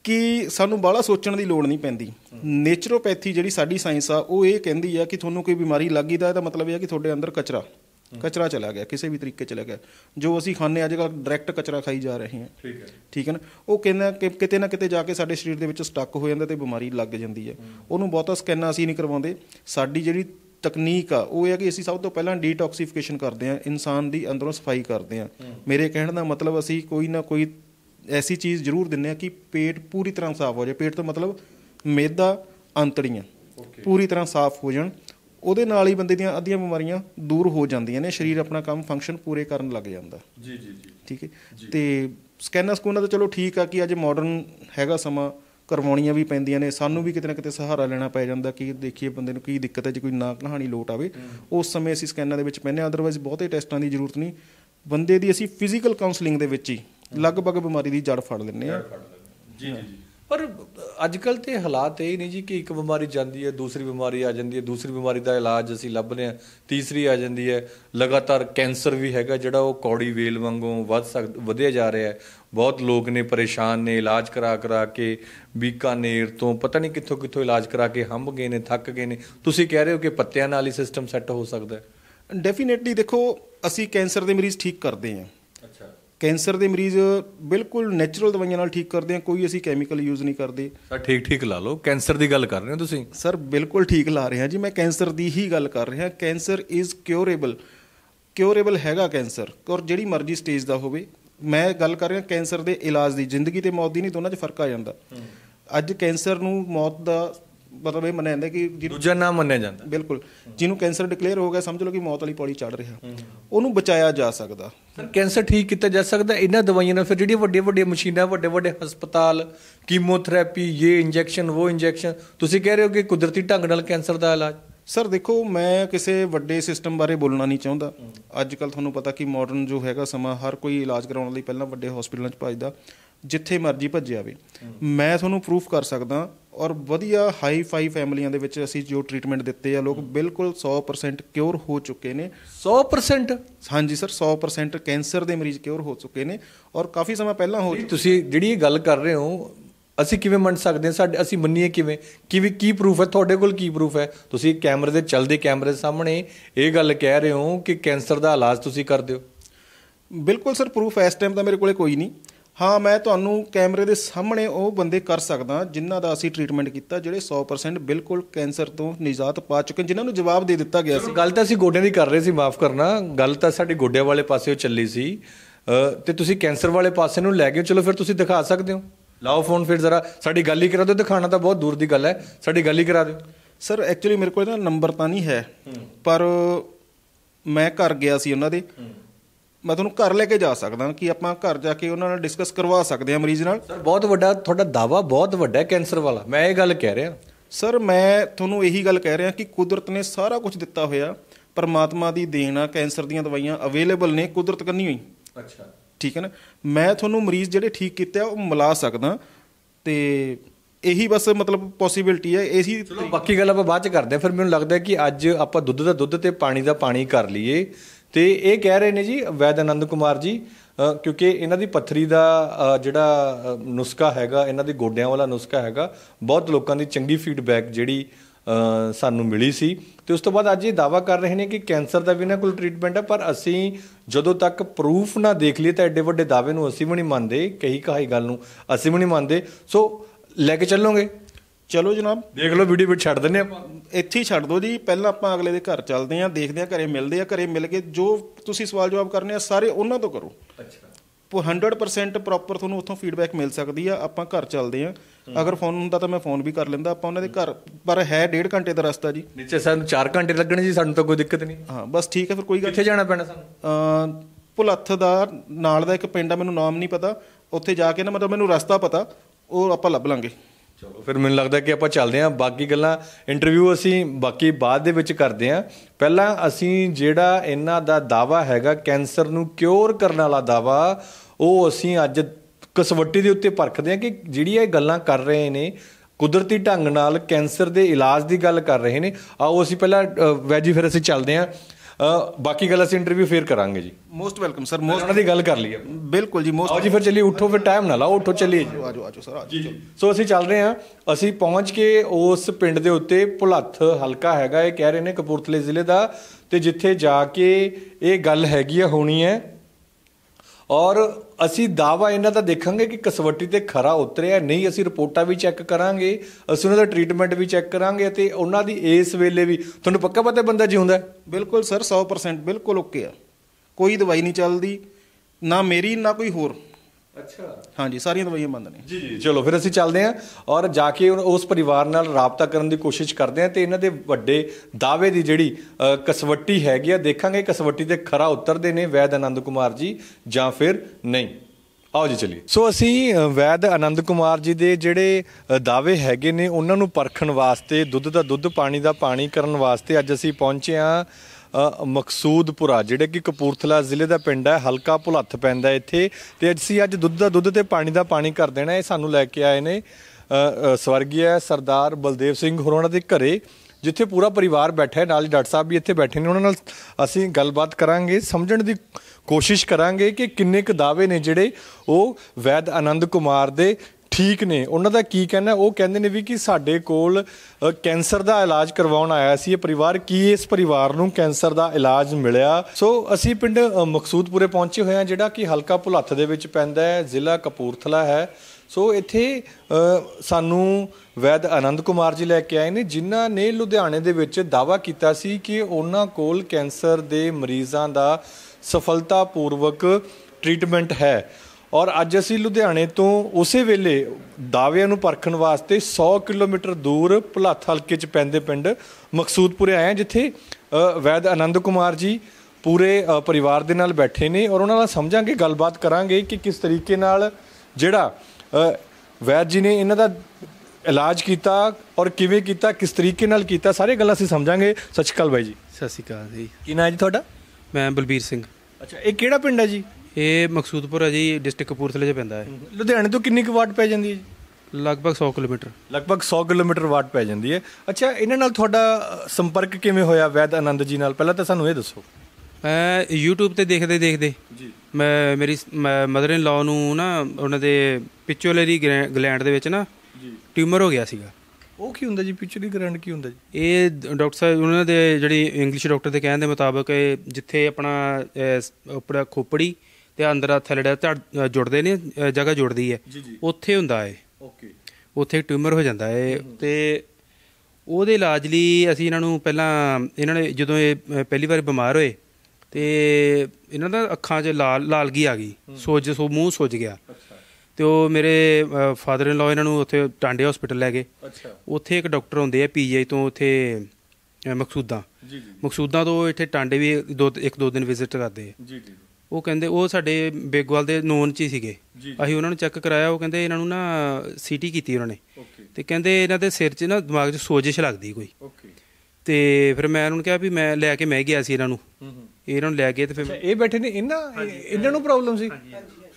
ਕਿ ਸਾਨੂੰ ਬਾਹਲਾ ਸੋਚਣ ਦੀ ਲੋੜ ਨਹੀਂ ਪੈਂਦੀ ਨੇਚਰੋਪੈਥੀ ਜਿਹੜੀ ਸਾਡੀ ਸਾਇੰਸ ਆ ਉਹ ਇਹ ਕਹਿੰਦੀ ਆ ਕਿ ਤੁਹਾਨੂੰ ਕੋਈ ਬਿਮਾਰੀ ਲੱਗੀ ਦਾ ਇਹਦਾ ਮਤਲਬ ਇਹ ਆ ਕਿ ਤੁਹਾਡੇ ਅੰਦਰ ਕਚਰਾ ਕਚਰਾ ਚਲਾ ਗਿਆ ਕਿਸੇ ਵੀ ਤਰੀਕੇ ਚਲਾ ਗਿਆ ਜੋ ਅਸੀਂ ਖਾਣੇ ਅੱਜ ਕੱਲ ਡਾਇਰੈਕਟ ਕਚਰਾ ਖਾਈ ਜਾ ਰਹੇ ਹਾਂ ਠੀਕ ਹੈ ਠੀਕ ਹੈ ਨਾ ਉਹ ਕਹਿੰਦਾ ਕਿ ਕਿਤੇ ਨਾ ਕਿਤੇ ਜਾ ਕੇ ਸਾਡੇ ਸਰੀਰ ਦੇ ਵਿੱਚ ਸਟਕ ਹੋ ਜਾਂਦਾ ਤੇ ਬਿਮਾਰੀ ਲੱਗ ਜਾਂਦੀ ਹੈ ਉਹਨੂੰ ਬਹੁਤਾ ਸਕੈਨਾਂ ਅਸੀਂ ਨਹੀਂ ਕਰਵਾਉਂਦੇ ਸਾਡੀ ਜਿਹੜੀ ਤਕਨੀਕ ਆ ਉਹ ਹੈ ਕਿ ਅਸੀਂ ਸਭ ਤੋਂ ਪਹਿਲਾਂ ਡੀਟੌਕਸੀਫਿਕੇਸ਼ਨ ਕਰਦੇ ਆ ਇਨਸਾਨ ਦੀ ਅੰਦਰੋਂ ਸਫਾਈ ਕਰਦੇ ਆ ਮੇਰੇ ਕਹਿਣ ਦਾ ਮਤਲਬ ਅਸੀਂ ਕੋਈ ਨਾ ਕੋਈ ਐਸੀ ਚੀਜ਼ ਜ਼ਰੂਰ ਦਿੰਨੇ ਆ ਕਿ ਪੇਟ ਪੂਰੀ ਤਰ੍ਹਾਂ ਸਾਫ਼ ਹੋ ਜਾਏ ਪੇਟ ਤੋਂ ਮਤਲਬ ਮੇਦਾ ਅੰਤੜੀਆਂ ਪੂਰੀ ਤਰ੍ਹਾਂ ਸਾਫ਼ ਹੋ ਜਾਣ ਉਹਦੇ ਨਾਲ ਹੀ ਬੰਦੇ ਦੀਆਂ ਅੱਧੀਆਂ ਬਿਮਾਰੀਆਂ ਦੂਰ ਹੋ ਜਾਂਦੀਆਂ ਨੇ ਸਰੀਰ ਆਪਣਾ ਕੰਮ ਫੰਕਸ਼ਨ ਪੂਰੇ ਕਰਨ ਲੱਗ ਜਾਂਦਾ ਜੀ ਜੀ ਜੀ ਠੀਕ ਹੈ ਤੇ ਸਕੈਨਰ ਸਕੂਨਾਂ ਤਾਂ ਚਲੋ ਠੀਕ ਆ ਕਿ ਅੱਜ ਮਾਡਰਨ ਹੈਗਾ ਸਮਾਂ ਕਰਵਾਉਣੀਆਂ ਵੀ ਪੈਂਦੀਆਂ ਨੇ ਸਾਨੂੰ ਵੀ ਕਿਤੇ ਨਾ ਕਿਤੇ ਸਹਾਰਾ ਲੈਣਾ ਪੈ ਜਾਂਦਾ ਕਿ ਦੇਖੀਏ ਬੰਦੇ ਨੂੰ ਕੀ ਦਿੱਕਤ ਹੈ ਜੇ ਕੋਈ ਨਾ ਕਹਾਣੀ ਲੋਟ ਆਵੇ ਉਸ ਸਮੇਂ ਅਸੀਂ ਸਕੈਨਰ ਦੇ ਵਿੱਚ ਪੈਨੇ ਆਦਰਵਾਇਜ਼ ਬਹੁਤੇ ਟੈਸਟਾਂ ਦੀ ਜ਼ਰੂਰਤ ਨਹੀਂ ਬੰਦੇ ਦੀ ਅਸੀਂ ਫਿਜ਼ੀਕਲ ਕਾਉਂਸਲਿੰਗ ਦੇ ਵਿੱਚ ਹੀ ਲਗਭਗ ਬਿਮਾਰੀ ਦੀ ਜੜ ਫੜ ਲੈਂਦੇ ਆ ਜੀ ਜੀ ਪਰ ਅੱਜ ਕੱਲ ਤੇ ਹਾਲਾਤ ਇਹ ਨਹੀਂ ਜੀ ਕਿ ਇੱਕ ਬਿਮਾਰੀ ਜਾਂਦੀ ਹੈ ਦੂਸਰੀ ਬਿਮਾਰੀ ਆ ਜਾਂਦੀ ਹੈ ਦੂਸਰੀ ਬਿਮਾਰੀ ਦਾ ਇਲਾਜ ਅਸੀਂ ਲੱਭਨੇ ਆ ਤੀਸਰੀ ਆ ਜਾਂਦੀ ਹੈ ਲਗਾਤਾਰ ਕੈਂਸਰ ਵੀ ਹੈਗਾ ਜਿਹੜਾ ਉਹ ਕੌੜੀ ਵੇਲ ਵਾਂਗੂ ਵੱਧ ਸਕ ਵਧਿਆ ਜਾ ਰਿਹਾ ਹੈ ਬਹੁਤ ਲੋਕ ਨੇ ਪਰੇਸ਼ਾਨ ਨੇ ਇਲਾਜ ਕਰਾ ਕਰਾ ਕੇ ਬੀਕਾਨੇਰ ਤੋਂ ਪਤਾ ਨਹੀਂ ਕਿੱਥੋਂ ਕਿੱਥੋਂ ਇਲਾਜ ਕਰਾ ਕੇ ਹੰਭ ਗਏ ਨੇ ਥੱਕ ਗਏ ਨੇ ਤੁਸੀਂ ਕਹਿ ਰਹੇ ਹੋ ਕਿ ਪੱਤਿਆਂ ਨਾਲ ਹੀ ਸਿਸਟਮ ਸੈੱਟ ਹੋ ਸਕਦਾ ਹੈ ਡੈਫੀਨਿਟਲੀ ਦੇਖੋ ਅਸੀਂ ਕੈਂਸਰ ਦੇ ਮਰੀਜ਼ ਠੀਕ ਕਰਦੇ ਆ ਅੱਛਾ ਕੈਂਸਰ ਦੇ ਮਰੀਜ਼ ਬਿਲਕੁਲ ਨੇਚਰਲ ਦਵਾਈਆਂ ਨਾਲ ਠੀਕ ਕਰਦੇ ਆ ਕੋਈ ਅਸੀਂ ਕੈਮੀਕਲ ਯੂਜ਼ ਨਹੀਂ ਕਰਦੇ ਸਰ ਠੀਕ ਠੀਕ ਲਾ ਲਓ ਕੈਂਸਰ ਦੀ ਗੱਲ ਕਰ ਰਹੇ ਹੋ ਤੁਸੀਂ ਸਰ ਬਿਲਕੁਲ ਠੀਕ ਲਾ ਰਹੇ ਹਾਂ ਜੀ ਮੈਂ ਕੈਂਸਰ ਦੀ ਹੀ ਗੱਲ ਕਰ ਰਿਹਾ ਕੈਂਸਰ ਇਜ਼ ਕਿਉਰੇਬਲ ਕਿਉਰੇਬਲ ਹੈਗਾ ਕੈਂਸਰ ਔਰ ਜਿਹੜੀ ਮਰਜ਼ੀ ਸਟੇਜ ਦਾ ਹੋਵੇ ਮੈਂ ਗੱਲ ਕਰ ਰਿਹਾ ਕੈਂਸਰ ਦੇ ਇਲਾਜ ਦੀ ਜ਼ਿੰਦਗੀ ਤੇ ਮੌਤ ਦੀ ਨਹੀਂ ਦੋਨਾਂ 'ਚ ਫਰਕ ਆ ਜਾਂਦਾ ਅੱਜ ਕੈਂਸਰ ਨੂੰ ਮੌਤ ਦਾ ਮਤਲਬ ਇਹ ਮੰਨਿਆ ਜਾਂਦਾ ਕਿ ਦੂਜਾ ਨਾਮ ਮੰਨਿਆ ਜਾਂਦਾ ਬਿਲਕੁਲ ਜਿਹਨੂੰ ਕੈਂਸਰ ਡਿਕਲੇਅਰ ਹੋ ਗਿਆ ਸਮਝ ਲਓ ਕਿ ਮੌਤ ਵਾਲੀ ਪੌੜੀ ਚੜ ਰਿਹਾ ਉਹਨੂੰ ਬਚਾਇਆ ਜਾ ਸਕਦਾ ਸਰ ਕੈਂਸਰ ਠੀਕ ਕੀਤਾ ਜਾ ਸਕਦਾ ਇਹਨਾਂ ਦਵਾਈਆਂ ਨਾਲ ਫਿਰ ਜਿਹੜੀਆਂ ਵੱਡੇ ਵੱਡੇ ਮਸ਼ੀਨਾਂ ਵੱਡੇ ਵੱਡੇ ਹਸਪਤਾਲ ਕੀਮੋਥੈਰੇਪੀ ਇਹ ਇੰਜੈਕਸ਼ਨ ਉਹ ਇੰਜੈਕਸ਼ਨ ਤੁਸੀਂ ਕਹਿ ਰਹੇ ਹੋ ਕਿ ਕੁਦਰਤੀ ਢੰਗ ਨਾਲ ਕੈਂਸਰ ਦਾ ਇਲਾਜ ਸਰ ਦੇਖੋ ਮੈਂ ਕਿਸੇ ਵੱਡੇ ਸਿਸਟਮ ਬਾਰੇ ਬੋਲਣਾ ਨਹੀਂ ਚਾਹੁੰਦਾ ਅੱਜ ਕੱਲ ਤੁਹਾਨੂੰ ਪਤਾ ਕਿ ਮਾਡਰਨ ਜੋ ਹੈਗਾ ਸਮਾਂ ਹਰ ਕੋਈ ਇਲਾਜ ਕਰਾਉਣ ਲਈ ਪਹਿਲਾਂ ਵੱਡੇ ਹਸਪੀਟਲਾਂ 'ਚ ਭਜਦਾ ਜਿੱਥੇ ਮਰਜ਼ੀ ਭੱਜ ਜਾਵੇ ਮੈਂ ਤੁਹਾਨੂੰ ਪ੍ਰੂਫ ਕਰ ਸਕਦਾ ਔਰ ਵਧੀਆ ਹਾਈ ਫਾਈ ਫੈਮਲੀਆਂ ਦੇ ਵਿੱਚ ਅਸੀਂ ਜੋ ਟ੍ਰੀਟਮੈਂਟ ਦਿੱਤੇ ਆ ਲੋਕ ਬਿਲਕੁਲ 100% ਕਿਉਰ ਹੋ ਚੁੱਕੇ ਨੇ 100% ਹਾਂਜੀ ਸਰ 100% ਕੈਂਸਰ ਦੇ ਮਰੀਜ਼ ਕਿਉਰ ਹੋ ਚੁੱਕੇ ਨੇ ਔਰ ਕਾਫੀ ਸਮਾਂ ਪਹਿਲਾਂ ਹੋ ਤੁਸੀਂ ਜਿਹੜੀ ਇਹ ਗੱਲ ਕਰ ਰਹੇ ਹੋ ਅਸੀਂ ਕਿਵੇਂ ਮੰਨ ਸਕਦੇ ਹਾਂ ਸਾਡੇ ਅਸੀਂ ਮੰਨੀਏ ਕਿਵੇਂ ਕਿਵੇਂ ਕੀ ਪ੍ਰੂਫ ਹੈ ਤੁਹਾਡੇ ਕੋਲ ਕੀ ਪ੍ਰੂਫ ਹੈ ਤੁਸੀਂ ਕੈਮਰੇ ਦੇ ਚੱਲਦੇ ਕੈਮਰੇ ਸਾਹਮਣੇ ਇਹ ਗੱਲ ਕਹਿ ਰਹੇ ਹੋ ਕਿ ਕੈਂਸਰ ਦਾ ਇਲਾਜ ਤੁਸੀਂ ਕਰਦੇ ਹੋ ਬਿਲਕੁਲ ਸਰ ਪ੍ਰੂਫ ਇਸ ਟਾਈਮ ਤਾਂ ਮੇਰੇ ਕੋਲੇ ਕੋਈ ਨਹੀਂ ਹਾਂ ਮੈਂ ਤੁਹਾਨੂੰ ਕੈਮਰੇ ਦੇ ਸਾਹਮਣੇ ਉਹ ਬੰਦੇ ਕਰ ਸਕਦਾ ਜਿਨ੍ਹਾਂ ਦਾ ਅਸੀਂ ਟ੍ਰੀਟਮੈਂਟ ਕੀਤਾ ਜਿਹੜੇ 100% ਬਿਲਕੁਲ ਕੈਂਸਰ ਤੋਂ ਨਿਜਾਤ ਪਾ ਚੁੱਕੇ ਜਿਨ੍ਹਾਂ ਨੂੰ ਜਵਾਬ ਦੇ ਦਿੱਤਾ ਗਿਆ ਸੀ ਗੱਲ ਤਾਂ ਅਸੀਂ ਗੋਡਿਆਂ ਦੀ ਕਰ ਰਹੇ ਸੀ ਮਾਫ ਕਰਨਾ ਗੱਲ ਤਾਂ ਸਾਡੇ ਗੋਡਿਆਂ ਵਾਲੇ ਪਾਸੇ ਚੱਲੀ ਸੀ ਤੇ ਤੁਸੀਂ ਕੈਂਸਰ ਵਾਲੇ ਪਾਸੇ ਨੂੰ ਲੈ ਗਏ ਚਲੋ ਫਿਰ ਤੁਸੀਂ ਦਿਖਾ ਸਕਦੇ ਹੋ ਲਾਓ ਫੋਨ ਫਿਰ ਜ਼ਰਾ ਸਾਡੀ ਗੱਲ ਹੀ ਕਰਾ ਦਿਓ ਦਿਖਾਣਾ ਤਾਂ ਬਹੁਤ ਦੂਰ ਦੀ ਗੱਲ ਹੈ ਸਾਡੀ ਗੱਲ ਹੀ ਕਰਾ ਦਿਓ ਸਰ ਐਕਚੁਅਲੀ ਮੇਰੇ ਕੋਲ ਨਾ ਨੰਬਰ ਤਾਂ ਨਹੀਂ ਹੈ ਪਰ ਮੈਂ ਘਰ ਗਿਆ ਸੀ ਉਹਨਾਂ ਦੇ ਮੈਂ ਤੁਹਾਨੂੰ ਘਰ ਲੈ ਕੇ ਜਾ ਸਕਦਾ ਕਿ ਆਪਾਂ ਘਰ ਜਾ ਕੇ ਉਹਨਾਂ ਨਾਲ ਡਿਸਕਸ ਕਰਵਾ ਸਕਦੇ ਹਾਂ ਮਰੀਜ਼ ਨਾਲ ਸਰ ਬਹੁਤ ਵੱਡਾ ਤੁਹਾਡਾ ਦਾਵਾ ਬਹੁਤ ਵੱਡਾ ਹੈ ਕੈਂਸਰ ਵਾਲਾ ਮੈਂ ਇਹ ਗੱਲ ਕਹਿ ਰਿਹਾ ਸਰ ਮੈਂ ਤੁਹਾਨੂੰ ਇਹੀ ਗੱਲ ਕਹਿ ਰਿਹਾ ਕਿ ਕੁਦਰਤ ਨੇ ਸਾਰਾ ਕੁਝ ਦਿੱਤਾ ਹੋਇਆ ਪਰਮਾਤਮਾ ਦੀ ਦੇਣ ਆ ਕੈਂਸਰ ਦੀਆਂ ਦਵਾਈਆਂ ਅਵੇਲੇਬਲ ਨੇ ਕੁਦਰਤ ਕੰਨੀ ਹੋਈ ਅੱਛਾ ਠੀਕ ਹੈ ਨਾ ਮੈਂ ਤੁਹਾਨੂੰ ਮਰੀਜ਼ ਜਿਹੜੇ ਠੀਕ ਕੀਤੇ ਆ ਉਹ ਮਿਲਾ ਸਕਦਾ ਤੇ ਇਹੀ ਬਸ ਮਤਲਬ ਪੋਸਿਬਿਲਟੀ ਹੈ ਇਹੀ ਬਾਕੀ ਗੱਲ ਆਪਾਂ ਬਾਅਦ ਚ ਕਰਦੇ ਆ ਫਿਰ ਮੈਨੂੰ ਲੱਗਦਾ ਕਿ ਅੱਜ ਆਪਾਂ ਦੁੱਧ ਦਾ ਦੁੱਧ ਤੇ ਪਾਣੀ ਦਾ ਪਾਣੀ ਕਰ ਲਈਏ ਤੇ ਇਹ ਕਹਿ ਰਹੇ ਨੇ ਜੀ ਵੈਦ ਕੁਮਾਰ ਜੀ ਕਿਉਂਕਿ ਇਹਨਾਂ ਦੀ ਪੱਥਰੀ ਦਾ ਜਿਹੜਾ ਨੁਸਖਾ ਹੈਗਾ ਇਹਨਾਂ ਦੇ ਗੋਡਿਆਂ ਵਾਲਾ ਨੁਸਖਾ ਹੈਗਾ ਬਹੁਤ ਲੋਕਾਂ ਦੀ ਚੰਗੀ ਫੀਡਬੈਕ ਜਿਹੜੀ ਸਾਨੂੰ ਮਿਲੀ ਸੀ ਤੇ ਉਸ ਤੋਂ ਬਾਅਦ ਅੱਜ ਇਹ ਦਾਵਾ ਕਰ ਰਹੇ ਨੇ ਕਿ ਕੈਂਸਰ ਦਾ ਵੀ ਇਹਨਾਂ ਕੋਲ ਟ੍ਰੀਟਮੈਂਟ ਹੈ ਪਰ ਅਸੀਂ ਜਦੋਂ ਤੱਕ ਪ੍ਰੂਫ ਨਾ ਦੇਖ ਲਈਏ ਤਾਂ ਐਡੇ ਵੱਡੇ ਦਾਅਵੇ ਨੂੰ ਅਸੀਂ ਵੀ ਨਹੀਂ ਮੰਨਦੇ ਕਹੀ ਕਹਾਈ ਗੱਲ ਨੂੰ ਅਸੀਂ ਵੀ ਨਹੀਂ ਮੰਨਦੇ ਸੋ ਲੈ ਕੇ ਚੱਲੋਗੇ ਚਲੋ ਜਨਾਬ ਦੇਖ ਲਓ ਵੀਡੀਓ ਵਿੱਚ ਛੱਡ ਦਿੰਦੇ ਆਪਾਂ ਇੱਥੇ ਹੀ ਛੱਡ ਦੋ ਜੀ ਪਹਿਲਾਂ ਆਪਾਂ ਅਗਲੇ ਦੇ ਘਰ ਚੱਲਦੇ ਆਂ ਦੇਖਦੇ ਆਂ ਘਰੇ ਮਿਲਦੇ ਆ ਘਰੇ ਮਿਲ ਕੇ ਜੋ ਤੁਸੀਂ ਸਵਾਲ ਜਵਾਬ ਕਰਨੇ ਆ ਸਾਰੇ ਉਹਨਾਂ ਤੋਂ ਕਰੋ ਅੱਛਾ 100% ਪ੍ਰੋਪਰ ਤੁਹਾਨੂੰ ਉੱਥੋਂ ਫੀਡਬੈਕ ਮਿਲ ਸਕਦੀ ਆ ਆਪਾਂ ਘਰ ਚੱਲਦੇ ਆ ਅਗਰ ਫੋਨ ਹੁੰਦਾ ਤਾਂ ਮੈਂ ਫੋਨ ਵੀ ਕਰ ਲੈਂਦਾ ਆਪਾਂ ਉਹਨਾਂ ਦੇ ਘਰ ਪਰ ਹੈ 1.5 ਘੰਟੇ ਦਾ ਰਸਤਾ ਜੀ ਨੀਚੇ ਸਾਨੂੰ 4 ਘੰਟੇ ਲੱਗਣੇ ਜੀ ਸਾਨੂੰ ਤਾਂ ਕੋਈ ਦਿੱਕਤ ਨਹੀਂ ਹਾਂ ਬਸ ਠੀਕ ਹੈ ਫਿਰ ਕੋਈ ਗੱਲ ਕਿੱਥੇ ਜਾਣਾ ਪੈਣਾ ਸਾਨੂੰ ਭੁਲੱਥ ਦਾ ਨਾਲ ਦਾ ਇੱਕ ਪਿੰਡ ਆ ਮੈਨੂੰ ਨਾਮ ਨਹੀਂ ਪਤਾ ਉੱਥੇ ਜਾ ਕੇ ਨਾ ਮਤਲਬ ਮੈਨੂੰ ਰਸਤਾ ਪਤਾ ਉਹ ਆਪਾਂ ਲੱਭ ਲਾਂਗੇ ਚਲੋ ਫਿਰ ਮੈਨੂੰ ਲੱਗਦਾ ਕਿ ਆਪਾਂ ਚੱਲਦੇ ਆਂ ਬਾਕੀ ਗੱਲਾਂ ਇੰਟਰਵਿਊ ਅਸੀਂ ਬਾਕੀ ਬਾਅਦ ਦੇ ਵਿੱਚ ਕਰਦੇ ਆਂ ਪਹਿਲਾਂ ਅਸੀਂ ਜਿਹੜਾ ਇਹਨਾਂ ਦਾ ਦਾਵਾ ਹੈਗਾ ਕੈਂਸਰ ਨੂੰ ਕਿਉਰ ਕਰਨ ਵਾਲਾ ਦਾਵਾ ਉਹ ਅਸੀਂ ਅੱਜ ਕਸਵੱਟੀ ਦੇ ਉੱਤੇ ਪਰਖਦੇ ਆਂ ਕਿ ਜਿਹੜੀ ਇਹ ਗੱਲਾਂ ਕਰ ਰਹੇ ਨੇ ਕੁਦਰਤੀ ਢੰਗ ਨਾਲ ਕੈਂਸਰ ਦੇ ਇਲਾਜ ਦੀ ਗੱਲ ਕਰ ਰਹੇ ਨੇ ਆਓ ਅਸੀਂ ਪਹਿਲਾਂ ਵੈਜੀ ਫਿਰ ਅਸੀਂ ਚੱਲਦੇ ਆਂ ਬਾਕੀ ਗੱਲ ਅਸੀਂ ਇੰਟਰਵਿਊ ਫੇਰ ਕਰਾਂਗੇ ਜੀ ਮੋਸਟ ਵੈਲਕਮ ਸਰ ਮੋਸਟ ਉਹਨਾਂ ਦੀ ਗੱਲ ਕਰ ਲਈ ਬਿਲਕੁਲ ਜੀ ਮੋਸਟ ਆਓ ਜੀ ਫਿਰ ਚੱਲੀ ਉੱਠੋ ਫਿਰ ਟਾਈਮ ਨਾ ਲਾਓ ਉੱਠੋ ਚੱਲੀ ਜੀ ਆਜੋ ਆਜੋ ਸਰ ਆਜੋ ਸੋ ਅਸੀਂ ਚੱਲ ਰਹੇ ਹਾਂ ਅਸੀਂ ਪਹੁੰਚ ਕੇ ਉਸ ਪਿੰਡ ਦੇ ਉੱਤੇ ਭੁਲੱਥ ਹਲਕਾ ਹੈਗਾ ਇਹ ਕਹਿ ਰਹੇ ਨੇ ਕਪੂਰਥਲੇ ਜ਼ਿਲ੍ਹੇ ਦਾ ਤੇ ਜਿੱਥੇ ਜਾ ਕੇ ਇਹ ਗੱਲ ਹੈਗੀ ਆ ਹੋਣੀ ਹੈ ਔਰ ਅਸੀਂ ਦਾਵਾ ਇਹਨਾਂ ਦਾ ਦੇਖਾਂਗੇ ਕਿ ਕਸਵੱਟੀ ਤੇ ਖਰਾ ਉਤਰਿਆ ਨਹੀਂ ਅਸੀਂ ਰਿਪੋਰਟਾਂ ਵੀ ਚੈੱਕ ਕਰਾਂਗੇ ਅਸੀਂ ਉਹਨਾਂ ਦਾ ਟ੍ਰੀਟਮੈਂਟ ਵੀ ਚੈੱਕ ਕਰਾਂਗੇ ਤੇ ਉਹਨਾਂ ਦੀ ਇਸ ਵੇਲੇ ਵੀ ਤੁਹਾਨੂੰ ਪੱਕਾ ਪਤਾ ਬੰਦਾ ਜਿਉਂਦਾ ਬਿਲਕੁਲ ਸਰ 100% ਬਿਲਕੁਲ ਓਕੇ ਆ ਕੋਈ ਦਵਾਈ ਨਹੀਂ ਚੱਲਦੀ ਨਾ ਮੇਰੀ ਨਾ ਕੋਈ ਹੋਰ ਅੱਛਾ ਹਾਂਜੀ ਸਾਰੀਆਂ ਦਵਾਈਆਂ ਬੰਦ ਨੇ ਜੀ ਜੀ ਚਲੋ ਫਿਰ ਅਸੀਂ ਚੱਲਦੇ ਆਂ ਔਰ ਜਾ ਕੇ ਉਸ ਪਰਿਵਾਰ ਨਾਲ ਰਾਬਤਾ ਕਰਨ ਦੀ ਕੋਸ਼ਿਸ਼ ਕਰਦੇ ਆਂ ਤੇ ਇਹਨਾਂ ਦੇ ਵੱਡੇ ਦਾਅਵੇ ਦੀ ਜਿਹੜੀ ਕਸਵੱਟੀ ਹੈਗੀ ਆ ਦੇਖਾਂਗੇ ਕਸਵੱਟੀ ਤੇ ਖਰਾ ਉਤਰਦੇ ਨੇ ਵੈਦ ਆਨੰਦ ਕੁਮਾਰ ਜੀ ਜਾਂ ਫਿਰ ਨਹੀਂ ਆਓ ਜੀ ਚਲੀਏ ਸੋ ਅਸੀਂ ਵੈਦ ਆਨੰਦ ਕੁਮਾਰ ਜੀ ਦੇ ਜਿਹੜੇ ਦਾਅਵੇ ਹੈਗੇ ਨੇ ਉਹਨਾਂ ਨੂੰ ਪਰਖਣ ਵਾਸਤੇ ਦੁੱਧ ਦਾ ਦੁੱਧ ਪਾਣੀ ਦਾ ਪਾਣੀ ਕਰਨ ਵਾਸਤੇ ਅੱਜ ਅਸੀਂ ਪਹੁੰਚੇ ਆਂ ਮਕਸੂਦਪੁਰਾ ਜਿਹੜੇ ਕਿ ਕਪੂਰਥਲਾ ਜ਼ਿਲ੍ਹੇ ਦਾ ਪਿੰਡ ਹੈ ਹਲਕਾ ਭੁਲੱਥ ਪੈਂਦਾ ਇੱਥੇ ਤੇ ਅੱਜ ਸੀ ਅੱਜ ਦੁੱਧ ਦਾ ਦੁੱਧ ਤੇ ਪਾਣੀ ਦਾ ਪਾਣੀ ਕਰ ਦੇਣਾ ਇਹ ਸਾਨੂੰ ਲੈ ਕੇ ਆਏ ਨੇ ਸਵਰਗੀ ਸਰਦਾਰ ਬਲਦੇਵ ਸਿੰਘ ਹੋਰਾਂ ਦੇ ਘਰੇ ਜਿੱਥੇ ਪੂਰਾ ਪਰਿਵਾਰ ਬੈਠਾ ਹੈ ਨਾਲ ਹੀ ਡਾਕਟਰ ਸਾਹਿਬ ਵੀ ਇੱਥੇ ਬੈਠੇ ਨੇ ਉਹਨਾਂ ਨਾਲ ਅਸੀਂ ਗੱਲਬਾਤ ਕਰਾਂਗੇ ਸਮਝਣ ਦੀ ਕੋਸ਼ਿਸ਼ ਕਰਾਂਗੇ ਕਿ ਕਿੰਨੇ ਕੁ ਦਾਅਵੇ ਨੇ ਜਿਹੜੇ ਉਹ ਵੈਦ ਆਨੰਦ ਕੁਮਾਰ ਦੇ ਠੀਕ ਨੇ ਉਹਨਾਂ ਦਾ ਕੀ ਕਹਿਣਾ ਉਹ ਕਹਿੰਦੇ ਨੇ ਵੀ ਕਿ ਸਾਡੇ ਕੋਲ ਕੈਂਸਰ ਦਾ ਇਲਾਜ ਕਰਵਾਉਣ ਆਇਆ ਸੀ ਇਹ ਪਰਿਵਾਰ ਕੀ ਇਸ ਪਰਿਵਾਰ ਨੂੰ ਕੈਂਸਰ ਦਾ ਇਲਾਜ ਮਿਲਿਆ ਸੋ ਅਸੀਂ ਪਿੰਡ ਮਕਸੂਦਪੁਰੇ ਪਹੁੰਚੇ ਹੋਏ ਹਾਂ ਜਿਹੜਾ ਕਿ ਹਲਕਾ ਭੁਲੱਥ ਦੇ ਵਿੱਚ ਪੈਂਦਾ ਹੈ ਜ਼ਿਲ੍ਹਾ ਕਪੂਰਥਲਾ ਹੈ ਸੋ ਇੱਥੇ ਸਾਨੂੰ ਵੈਦ ਆਨੰਦ ਕੁਮਾਰ ਜੀ ਲੈ ਕੇ ਆਏ ਨੇ ਜਿਨ੍ਹਾਂ ਨੇ ਲੁਧਿਆਣੇ ਦੇ ਵਿੱਚ ਦਾਵਾ ਕੀਤਾ ਸੀ ਕਿ ਉਹਨਾਂ ਕੋਲ ਕੈਂਸਰ ਦੇ ਮਰੀਜ਼ਾਂ ਦਾ ਸਫਲਤਾਪੂਰਵਕ ਟ੍ਰੀਟਮੈਂਟ ਹੈ ਔਰ ਅੱਜ ਅਸੀਂ ਲੁਧਿਆਣੇ ਤੋਂ ਉਸੇ ਵੇਲੇ ਦਾਅਵਿਆਂ ਨੂੰ ਪਰਖਣ ਵਾਸਤੇ 100 ਕਿਲੋਮੀਟਰ ਦੂਰ ਭੁਲਾਥ ਹਲਕੇ 'ਚ ਪੈਂਦੇ ਪਿੰਡ ਮਕਸੂਦਪੁਰੇ ਆਏ ਆ ਜਿੱਥੇ ਵੈਦ ਆਨੰਦ ਕੁਮਾਰ ਜੀ ਪੂਰੇ ਪਰਿਵਾਰ ਦੇ ਨਾਲ ਬੈਠੇ ਨੇ ਔਰ ਉਹਨਾਂ ਨਾਲ ਸਮਝਾਂਗੇ ਗੱਲਬਾਤ ਕਰਾਂਗੇ ਕਿ ਕਿਸ ਤਰੀਕੇ ਨਾਲ ਜਿਹੜਾ ਵੈਦ ਜੀ ਨੇ ਇਹਨਾਂ ਦਾ ਇਲਾਜ ਕੀਤਾ ਔਰ ਕਿਵੇਂ ਕੀਤਾ ਕਿਸ ਤਰੀਕੇ ਨਾਲ ਕੀਤਾ ਸਾਰੇ ਗੱਲਾਂ ਅਸੀਂ ਸਮਝਾਂਗੇ ਸਤਿ ਸ਼੍ਰੀ ਅਕਾਲ ਬਾਈ ਜੀ ਸਤਿ ਸ਼੍ਰੀ ਅਕਾਲ ਜੀ ਕੀ ਨਾਮ ਜੀ ਤੁਹਾਡਾ ਮੈਂ ਬਲਬੀਰ ਸਿੰਘ ਅੱਛਾ ਇਹ ਕਿਹੜਾ ਪਿੰਡ ਹੈ ਜੀ ਇਹ ਮਕਸੂਦਪੁਰ ਹੈ ਜੀ ਡਿਸਟ੍ਰਿਕਟ ਕਪੂਰਥਲੇ 'ਚ ਪੈਂਦਾ ਹੈ ਲੁਧਿਆਣੇ ਤੋਂ ਕਿੰਨੀ ਕੁ ਵਾਟ ਪੈ ਜਾਂਦੀ ਹੈ ਜੀ ਲਗਭਗ 100 ਕਿਲੋਮੀਟਰ ਲਗਭਗ 100 ਕਿਲੋਮੀਟਰ ਵਾਟ ਪੈ ਜਾਂਦੀ ਹੈ ਅੱਛਾ ਇਹਨਾਂ ਨਾਲ ਤੁਹਾਡਾ ਸੰਪਰਕ ਕਿਵੇਂ ਹੋਇਆ ਵੈਦ ਆਨੰਦ ਜੀ ਨਾਲ ਪਹਿਲਾਂ ਤਾਂ ਸਾਨੂੰ ਇਹ ਦੱਸੋ ਮੈਂ YouTube ਤੇ ਦੇਖਦੇ ਦੇਖਦੇ ਜੀ ਮੈਂ ਮੇਰੀ ਮਦਰ ਇਨ ਲਾਅ ਨੂੰ ਨਾ ਉਹਨਾਂ ਦੇ ਪਿਚੁਲਰੀ ਗਲੈਂਡ ਦੇ ਵਿੱਚ ਨਾ ਜੀ ਟਿਊਮਰ ਹੋ ਗਿਆ ਸੀਗਾ ਉਹ ਕੀ ਹੁੰਦਾ ਜੀ ਪਿਚੁਲਰੀ ਗਲੈਂਡ ਕੀ ਹੁੰਦਾ ਜੀ ਇਹ ਡਾਕਟਰ ਸਾਹਿਬ ਉਹਨਾਂ ਦੇ ਜਿਹੜੀ ਇੰਗਲਿਸ਼ ਡਾਕਟਰ ਦੇ ਕਹਿਣ ਦੇ ਮੁਤਾਬਕ ਜਿੱਥੇ ਆਪਣਾ ਉੱਪਰ ਖੋਪੜੀ ਤੇ ਅੰਦਰ ਆ ਥੈਲੇਡਾ ਜੁੜਦੇ ਨੇ ਜਗ੍ਹਾ ਜੁੜਦੀ ਹੈ ਉੱਥੇ ਹੁੰਦਾ ਹੈ ਓਕੇ ਉੱਥੇ ਟਿਊਮਰ ਹੋ ਜਾਂਦਾ ਹੈ ਤੇ ਉਹਦੇ ਇਲਾਜ ਲਈ ਅਸੀਂ ਇਹਨਾਂ ਨੂੰ ਪਹਿਲਾਂ ਇਹਨਾਂ ਨੇ ਜਦੋਂ ਇਹ ਪਹਿਲੀ ਵਾਰ ਬਿਮਾਰ ਹੋਏ ਤੇ ਇਹਨਾਂ ਦਾ ਅੱਖਾਂ 'ਚ ਲਾਲ ਲਾਲਗੀ ਆ ਗਈ ਸੋਜ ਸੋ ਮੂੰਹ ਸੁੱਜ ਗਿਆ ਤੇ ਉਹ ਮੇਰੇ ਫਾਦਰ ਇਨ ਲਾ ਇਹਨਾਂ ਨੂੰ ਉੱਥੇ ਟਾਂਡੇ ਹਸਪੀਟਲ ਲੈ ਗਏ ਅੱਛਾ ਉੱਥੇ ਇੱਕ ਡਾਕਟਰ ਹੁੰਦੇ ਆ ਪੀਜੀਆਈ ਤੋਂ ਉੱਥੇ ਮਕਸੂਦਾਂ ਜੀ ਜੀ ਮਕਸੂਦਾਂ ਤੋਂ ਇੱਥੇ ਟਾਂਡੇ ਵੀ ਦੋ ਇੱਕ ਦੋ ਦਿਨ ਵਿਜ਼ਿਟ ਕਰਦੇ ਆ ਜੀ ਜੀ ਉਹ ਕਹਿੰਦੇ ਉਹ ਸਾਡੇ ਬੇਗਵਾਲ ਦੇ ਨੋਨ ਚ ਹੀ ਸੀਗੇ ਅਸੀਂ ਉਹਨਾਂ ਨੂੰ ਚੈੱਕ ਕਰਾਇਆ ਉਹ ਕਹਿੰਦੇ ਇਹਨਾਂ ਨੂੰ ਨਾ ਸੀਟੀ ਕੀਤੀ ਉਹਨਾਂ ਨੇ ਤੇ ਕਹਿੰਦੇ ਇਹਨਾਂ ਦੇ ਸਿਰ 'ਚ ਨਾ ਦਿਮਾਗ 'ਚ ਸੋਜਿਸ਼ ਲੱਗਦੀ ਕੋਈ ਤੇ ਫਿਰ ਮੈਂ ਉਹਨਾਂ ਨੂੰ ਕਿਹਾ ਵੀ ਮੈਂ ਲੈ ਕੇ ਮੈਂ ਗਿਆ ਸੀ ਇਹਨਾਂ ਨੂੰ ਇਹਨਾਂ ਨੂੰ ਲੈ ਗਏ ਤੇ ਫਿਰ ਇਹ ਬੈਠੇ ਨੇ ਇਹਨਾਂ ਇਹਨਾਂ ਨੂੰ ਪ੍ਰੋਬਲਮ ਸੀ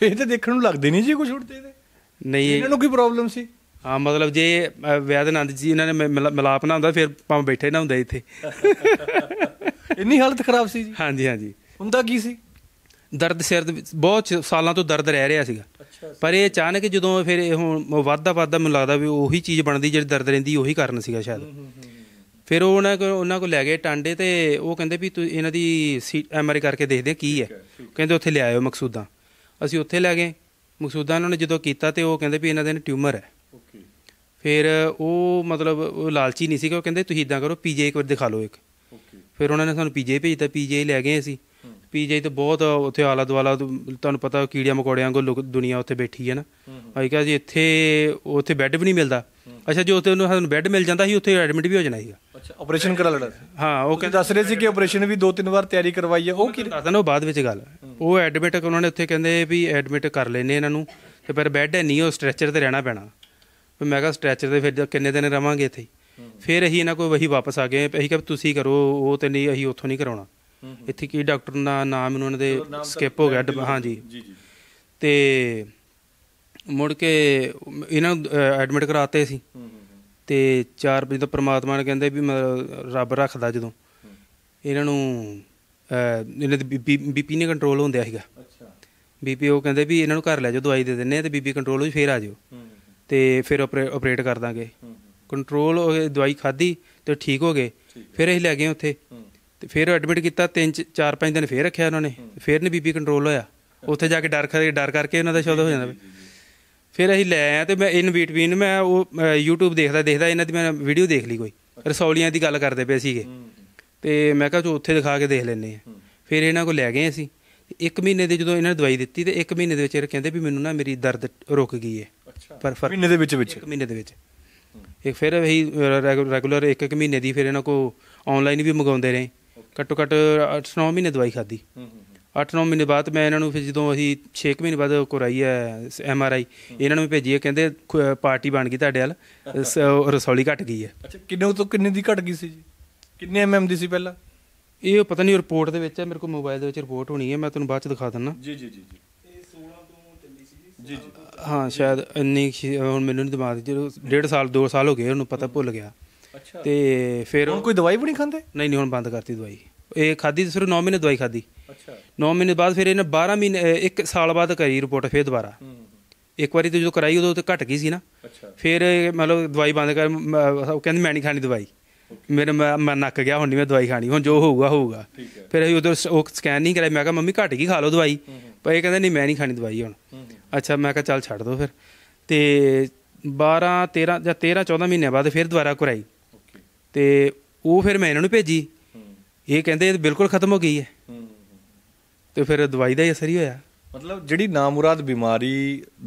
ਇਹ ਤਾਂ ਦੇਖਣ ਨੂੰ ਲੱਗਦੇ ਨਹੀਂ ਜੀ ਕੁਝ ਛੁੱਟਦੇ ਤੇ ਨਹੀਂ ਇਹਨਾਂ ਨੂੰ ਕੀ ਪ੍ਰੋਬਲਮ ਸੀ ਹਾਂ ਮਤਲਬ ਜੇ ਵਿਆਦਨੰਦ ਜੀ ਇਹਨਾਂ ਨੇ ਮਿਲਾਪ ਨਾ ਹੁੰਦਾ ਫਿਰ ਪਾਵੇਂ ਬੈਠੇ ਨਾ ਹੁੰਦੇ ਇੱਥੇ ਇੰਨੀ ਹਾਲਤ ਖਰਾਬ ਸੀ ਜੀ ਹਾਂਜੀ ਹਾਂਜੀ ਹੁੰਦਾ ਕੀ ਸੀ ਦਰਦ ਸਿਰ ਦੇ ਬਹੁਤ ਸਾਲਾਂ ਤੋਂ ਦਰਦ ਰਹਿ ਰਿਹਾ ਸੀਗਾ ਪਰ ਇਹ ਅਚਾਨਕ ਜਦੋਂ ਫਿਰ ਇਹ ਹੁਣ ਵਾਧਾ ਵਾਧਾ ਮੈਨੂੰ ਲੱਗਦਾ ਵੀ ਉਹੀ ਚੀਜ਼ ਬਣਦੀ ਜਿਹੜੀ ਦਰਦ ਰਹਿੰਦੀ ਉਹੀ ਕਾਰਨ ਸੀਗਾ ਸ਼ਾਇਦ ਫਿਰ ਉਹ ਉਹਨਾਂ ਕੋ ਉਹਨਾਂ ਕੋ ਲੈ ਗਏ ਟਾਂਡੇ ਤੇ ਉਹ ਕਹਿੰਦੇ ਵੀ ਤੂੰ ਇਹਨਾਂ ਦੀ ਐਮਆਰਆਈ ਕਰਕੇ ਦੇਖਦੇ ਕੀ ਹੈ ਕਹਿੰਦੇ ਉੱਥੇ ਲੈ ਆਇਓ ਮਕਸੂਦਾ ਅਸੀਂ ਉੱਥੇ ਲੈ ਗਏ ਮਕਸੂਦਾ ਉਹਨਾਂ ਨੇ ਜਦੋਂ ਕੀਤਾ ਤੇ ਉਹ ਕਹਿੰਦੇ ਵੀ ਇਹਨਾਂ ਦੇ ਨੇ ਟਿਊਮਰ ਹੈ ਫਿਰ ਉਹ ਮਤਲਬ ਉਹ ਲਾਲਚੀ ਨਹੀਂ ਸੀਗਾ ਉਹ ਕਹਿੰਦੇ ਤੁਸੀਂ ਇਦਾਂ ਕਰੋ ਪੀਜੇ ਇੱਕ ਵਾਰ ਦਿਖਾ ਲਓ ਇੱਕ ਫਿਰ ਉਹਨਾਂ ਨੇ ਸਾਨੂੰ ਪੀਜੇ ਭੇਜਤਾ ਪੀਜੇ ਲੈ ਗਏ ਅਸੀਂ ਪੀਜੀ ਤਾਂ ਬਹੁਤ ਉੱਥੇ ਆਲਾ ਦੁਆਲਾ ਤੁਹਾਨੂੰ ਪਤਾ ਕੀੜੀਆਂ ਮਕੌੜਿਆਂ ਕੋ ਦੁਨੀਆ ਉੱਥੇ ਬੈਠੀ ਹੈ ਨਾ ਅਸੀਂ ਕਿਹਾ ਜੀ ਇੱਥੇ ਉੱਥੇ ਬੈੱਡ ਵੀ ਨਹੀਂ ਮਿਲਦਾ ਅੱਛਾ ਜੋ ਉੱਥੇ ਉਹਨੂੰ ਸਾਨੂੰ ਬੈੱਡ ਮਿਲ ਜਾਂਦਾ ਸੀ ਉੱਥੇ ਐਡਮਿਟ ਵੀ ਹੋ ਜਾਣਾ ਸੀਗਾ ਅੱਛਾ ਆਪਰੇਸ਼ਨ ਕਰਾ ਲੈਣਾ ਹਾਂ ਉਹ ਕਹਿੰਦੇ ਦੱਸ ਰਹੇ ਸੀ ਕਿ ਆਪਰੇਸ਼ਨ ਵੀ ਦੋ ਤਿੰਨ ਵਾਰ ਤਿਆਰੀ ਕਰਵਾਈ ਹੈ ਉਹ ਕੀ ਦੱਸਦਾ ਨਾ ਉਹ ਬਾਅਦ ਵਿੱਚ ਗੱਲ ਉਹ ਐਡਮਿਟ ਉਹਨਾਂ ਨੇ ਉੱਥੇ ਕਹਿੰਦੇ ਵੀ ਐਡਮਿਟ ਕਰ ਲੈਨੇ ਇਹਨਾਂ ਨੂੰ ਤੇ ਪਰ ਬੈੱਡ ਹੈ ਨਹੀਂ ਉਹ ਸਟ੍ਰੈਚਰ ਤੇ ਰਹਿਣਾ ਪੈਣਾ ਮੈਂ ਕਿਹਾ ਸਟ੍ਰੈਚਰ ਤੇ ਫਿਰ ਕਿੰਨੇ ਦਿਨ ਰਵਾਂਗੇ ਇੱਥੇ ਫਿਰ ਅਸੀਂ ਇਹਨਾਂ ਕੋਲ ਵਹੀ ਵਾਪਸ ਆ ਗਏ ਅਸੀਂ ਕਿਹਾ ਤੁਸੀਂ ਕਰੋ ਉਹ ਤੇ ਨਹੀਂ ਅਸੀਂ ਉੱਥੋਂ ਨਹੀਂ ਕਰਾਉਣਾ ਇੱਥੇ ਕੀ ਡਾਕਟਰ ਦਾ ਨਾਮ ਇਹਨਾਂ ਦੇ ਸਕਿਪ ਹੋ ਗਿਆ ਹਾਂਜੀ ਤੇ ਮੁੜ ਕੇ ਇਹਨਾਂ ਨੂੰ ਐਡਮਿਟ ਕਰਾਤੇ ਸੀ ਤੇ 4 ਵਜੇ ਤੋਂ ਪ੍ਰਮਾਤਮਾ ਨੇ ਕਹਿੰਦੇ ਵੀ ਰੱਬ ਰੱਖਦਾ ਜਦੋਂ ਇਹਨਾਂ ਨੂੰ ਇਹਨਾਂ ਦੇ ਬੀਪੀ ਨੇ ਕੰਟਰੋਲ ਹੁੰਦਿਆ ਸੀਗਾ ਅੱਛਾ ਬੀਪੀ ਉਹ ਕਹਿੰਦੇ ਵੀ ਇਹਨਾਂ ਨੂੰ ਘਰ ਲੈ ਜਾਓ ਦਵਾਈ ਦੇ ਦਿੰਨੇ ਆ ਤੇ ਬੀਪੀ ਕੰਟਰੋਲ ਹੋ ਜੀ ਫੇਰ ਆ ਜਿਓ ਤੇ ਫਿਰ ਆਪਰੇਟ ਕਰ ਦਾਂਗੇ ਕੰਟਰੋਲ ਹੋ ਗਏ ਦਵਾਈ ਖਾਧੀ ਤੇ ਠੀਕ ਹੋ ਗਏ ਫਿਰ ਅਸੀਂ ਲੈ ਗਏ ਉੱਥੇ ਤੇ ਫਿਰ ਐਡਮਿਟ ਕੀਤਾ 3 4 5 ਦਿਨ ਫਿਰ ਰੱਖਿਆ ਉਹਨਾਂ ਨੇ ਫਿਰ ਨੇ ਬੀਬੀ ਕੰਟਰੋਲ ਹੋਇਆ ਉੱਥੇ ਜਾ ਕੇ ਡਰ ਕੇ ਡਰ ਕਰਕੇ ਉਹਨਾਂ ਦਾ ਸ਼ਬਦ ਹੋ ਜਾਂਦਾ ਫਿਰ ਅਸੀਂ ਲੈ ਆਏ ਤੇ ਮੈਂ ਇਨ ਬੀਟਵੀਨ ਮੈਂ ਉਹ YouTube ਦੇਖਦਾ ਦੇਖਦਾ ਇਹਨਾਂ ਦੀ ਮੈਂ ਵੀਡੀਓ ਦੇਖ ਲਈ ਕੋਈ ਰਸੌਲੀਆਂ ਦੀ ਗੱਲ ਕਰਦੇ ਪਏ ਸੀਗੇ ਤੇ ਮੈਂ ਕਿਹਾ ਚੋ ਉੱਥੇ ਦਿਖਾ ਕੇ ਦੇਖ ਲੈਣੇ ਆ ਫਿਰ ਇਹਨਾਂ ਕੋ ਲੈ ਗਏ ਅਸੀਂ ਇੱਕ ਮਹੀਨੇ ਦੇ ਜਦੋਂ ਇਹਨਾਂ ਨੇ ਦਵਾਈ ਦਿੱਤੀ ਤੇ ਇੱਕ ਮਹੀਨੇ ਦੇ ਵਿੱਚ ਇਹ ਕਹਿੰਦੇ ਵੀ ਮੈਨੂੰ ਨਾ ਮੇਰੀ ਦਰਦ ਰੁਕ ਗਈ ਹੈ ਪਰ ਮਹੀਨੇ ਦੇ ਵਿੱਚ ਵਿੱਚ ਇੱਕ ਮਹੀਨੇ ਦੇ ਵਿੱਚ ਇਹ ਫਿਰ ਵਹੀ ਰੈਗੂਲਰ ਇੱਕ ਇੱਕ ਮਹੀਨੇ ਦੀ ਫਿਰ ਇਹਨਾਂ ਕੋ ਆਨਲਾਈਨ ਵੀ ਮੰਗਾਉਂਦੇ ਰਹੇ ਘੱਟੋ ਘੱਟ 8-9 ਮਹੀਨੇ ਦਵਾਈ ਖਾਦੀ 8-9 ਮਹੀਨੇ ਬਾਅਦ ਮੈਂ ਇਹਨਾਂ ਨੂੰ ਫਿਰ ਜਦੋਂ ਅਸੀਂ 6 ਮਹੀਨੇ ਬਾਅਦ ਕਰਾਈ ਹੈ ਐਮ ਆਰ ਆਈ ਇਹਨਾਂ ਨੂੰ ਭੇਜੀ ਕਹਿੰਦੇ ਪਾਰਟੀ ਬਣ ਗਈ ਤੁਹਾਡੇ ਵਾਲ ਰਸੌਲੀ ਘਟ ਗਈ ਹੈ ਅੱਛਾ ਕਿੰਨੇ ਤੋਂ ਕਿੰਨੇ ਦੀ ਘਟ ਗਈ ਸੀ ਜੀ ਕਿੰਨੇ ਐਮ ਐਮ ਦੀ ਸੀ ਪਹਿਲਾਂ ਇਹ ਪਤਾ ਨਹੀਂ ਰਿਪੋਰਟ ਦੇ ਵਿੱਚ ਹੈ ਮੇਰੇ ਕੋਲ ਮੋਬਾਈਲ ਦੇ ਵਿੱਚ ਰਿਪੋਰਟ ਹੋਣੀ ਹੈ ਮੈਂ ਤੁਹਾਨੂੰ ਬਾਅਦ ਚ ਦਿਖਾ ਦਿੰਦਾ ਜੀ ਜੀ ਜੀ ਜੀ ਇਹ 16 ਤੋਂ ਚੱਲੀ ਸੀ ਜੀ ਜੀ ਹਾਂ ਸ਼ਾਇਦ ਇੰਨੀ ਹੁਣ ਮੈਨੂੰ ਨਹੀਂ ਦਿਮਾਗ 'ਚ 1.5 ਸਾਲ 2 ਸਾਲ ਹੋ ਗਏ ਉਹਨੂੰ ਪਤਾ ਭੁੱਲ ਗਿਆ ਅੱਛਾ ਤੇ ਫਿਰ ਹੁਣ ਕੋਈ ਦਵਾਈ ਵੀ ਨਹੀਂ ਖਾਂਦੇ ਨਹੀਂ ਨਹੀਂ ਹੁਣ ਬੰਦ ਕਰਤੀ ਦਵਾਈ ਇਹ ਖਾਦੀ ਸਿਰ 9 ਮਹੀਨੇ ਦਵਾਈ ਖਾਦੀ ਅੱਛਾ 9 ਮਹੀਨੇ ਬਾਅਦ ਫਿਰ ਇਹਨੇ 12 ਮਹੀਨੇ 1 ਸਾਲ ਬਾਅਦ ਕਰੀ ਰਿਪੋਰਟ ਫਿਰ ਦੁਬਾਰਾ ਇੱਕ ਵਾਰੀ ਤੇ ਜਦੋਂ ਕਰਾਈ ਉਦੋਂ ਤੇ ਘਟ ਗਈ ਸੀ ਨਾ ਅੱਛਾ ਫਿਰ ਮਤਲਬ ਦਵਾਈ ਬੰਦ ਕਰ ਉਹ ਕਹਿੰਦੇ ਮੈਂ ਨਹੀਂ ਖਾਣੀ ਦਵਾਈ ਮੇਰੇ ਮੈਂ ਨੱਕ ਗਿਆ ਹੁਣ ਨਹੀਂ ਮੈਂ ਦਵਾਈ ਖਾਣੀ ਹੁਣ ਜੋ ਹੋਊਗਾ ਹੋਊਗਾ ਫਿਰ ਅਸੀਂ ਉਧਰ ਉਹ ਸਕੈਨ ਨਹੀਂ ਕਰਾਇਆ ਮੈਂ ਕਿਹਾ ਮੰਮੀ ਘਟ ਗਈ ਖਾ ਲਓ ਦਵਾਈ ਪਰ ਇਹ ਕਹਿੰਦੇ ਨਹੀਂ ਮੈਂ ਨਹੀਂ ਖਾਣੀ ਦਵਾਈ ਹੁਣ ਅੱਛਾ ਮੈਂ ਕਿਹਾ ਚੱਲ ਛੱਡ ਦੋ ਫਿਰ ਤੇ 12 13 ਜਾਂ 13 14 ਮਹੀਨੇ ਬਾਅਦ ਫਿਰ ਦੁਬਾਰਾ ਕਰਾਈ ਤੇ ਉਹ ਫਿਰ ਮੈਂ ਇਹਨਾਂ ਨੂੰ ਭੇਜੀ ਇਹ ਕਹਿੰਦੇ ਇਹ ਬਿਲਕੁਲ ਖਤਮ ਹੋ ਗਈ ਹੈ ਤੇ ਫਿਰ ਦਵਾਈ ਦਾ ਹੀ ਅਸਰ ਹੀ ਹੋਇਆ ਮਤਲਬ ਜਿਹੜੀ ਨਾਮੁਰਾਦ ਬਿਮਾਰੀ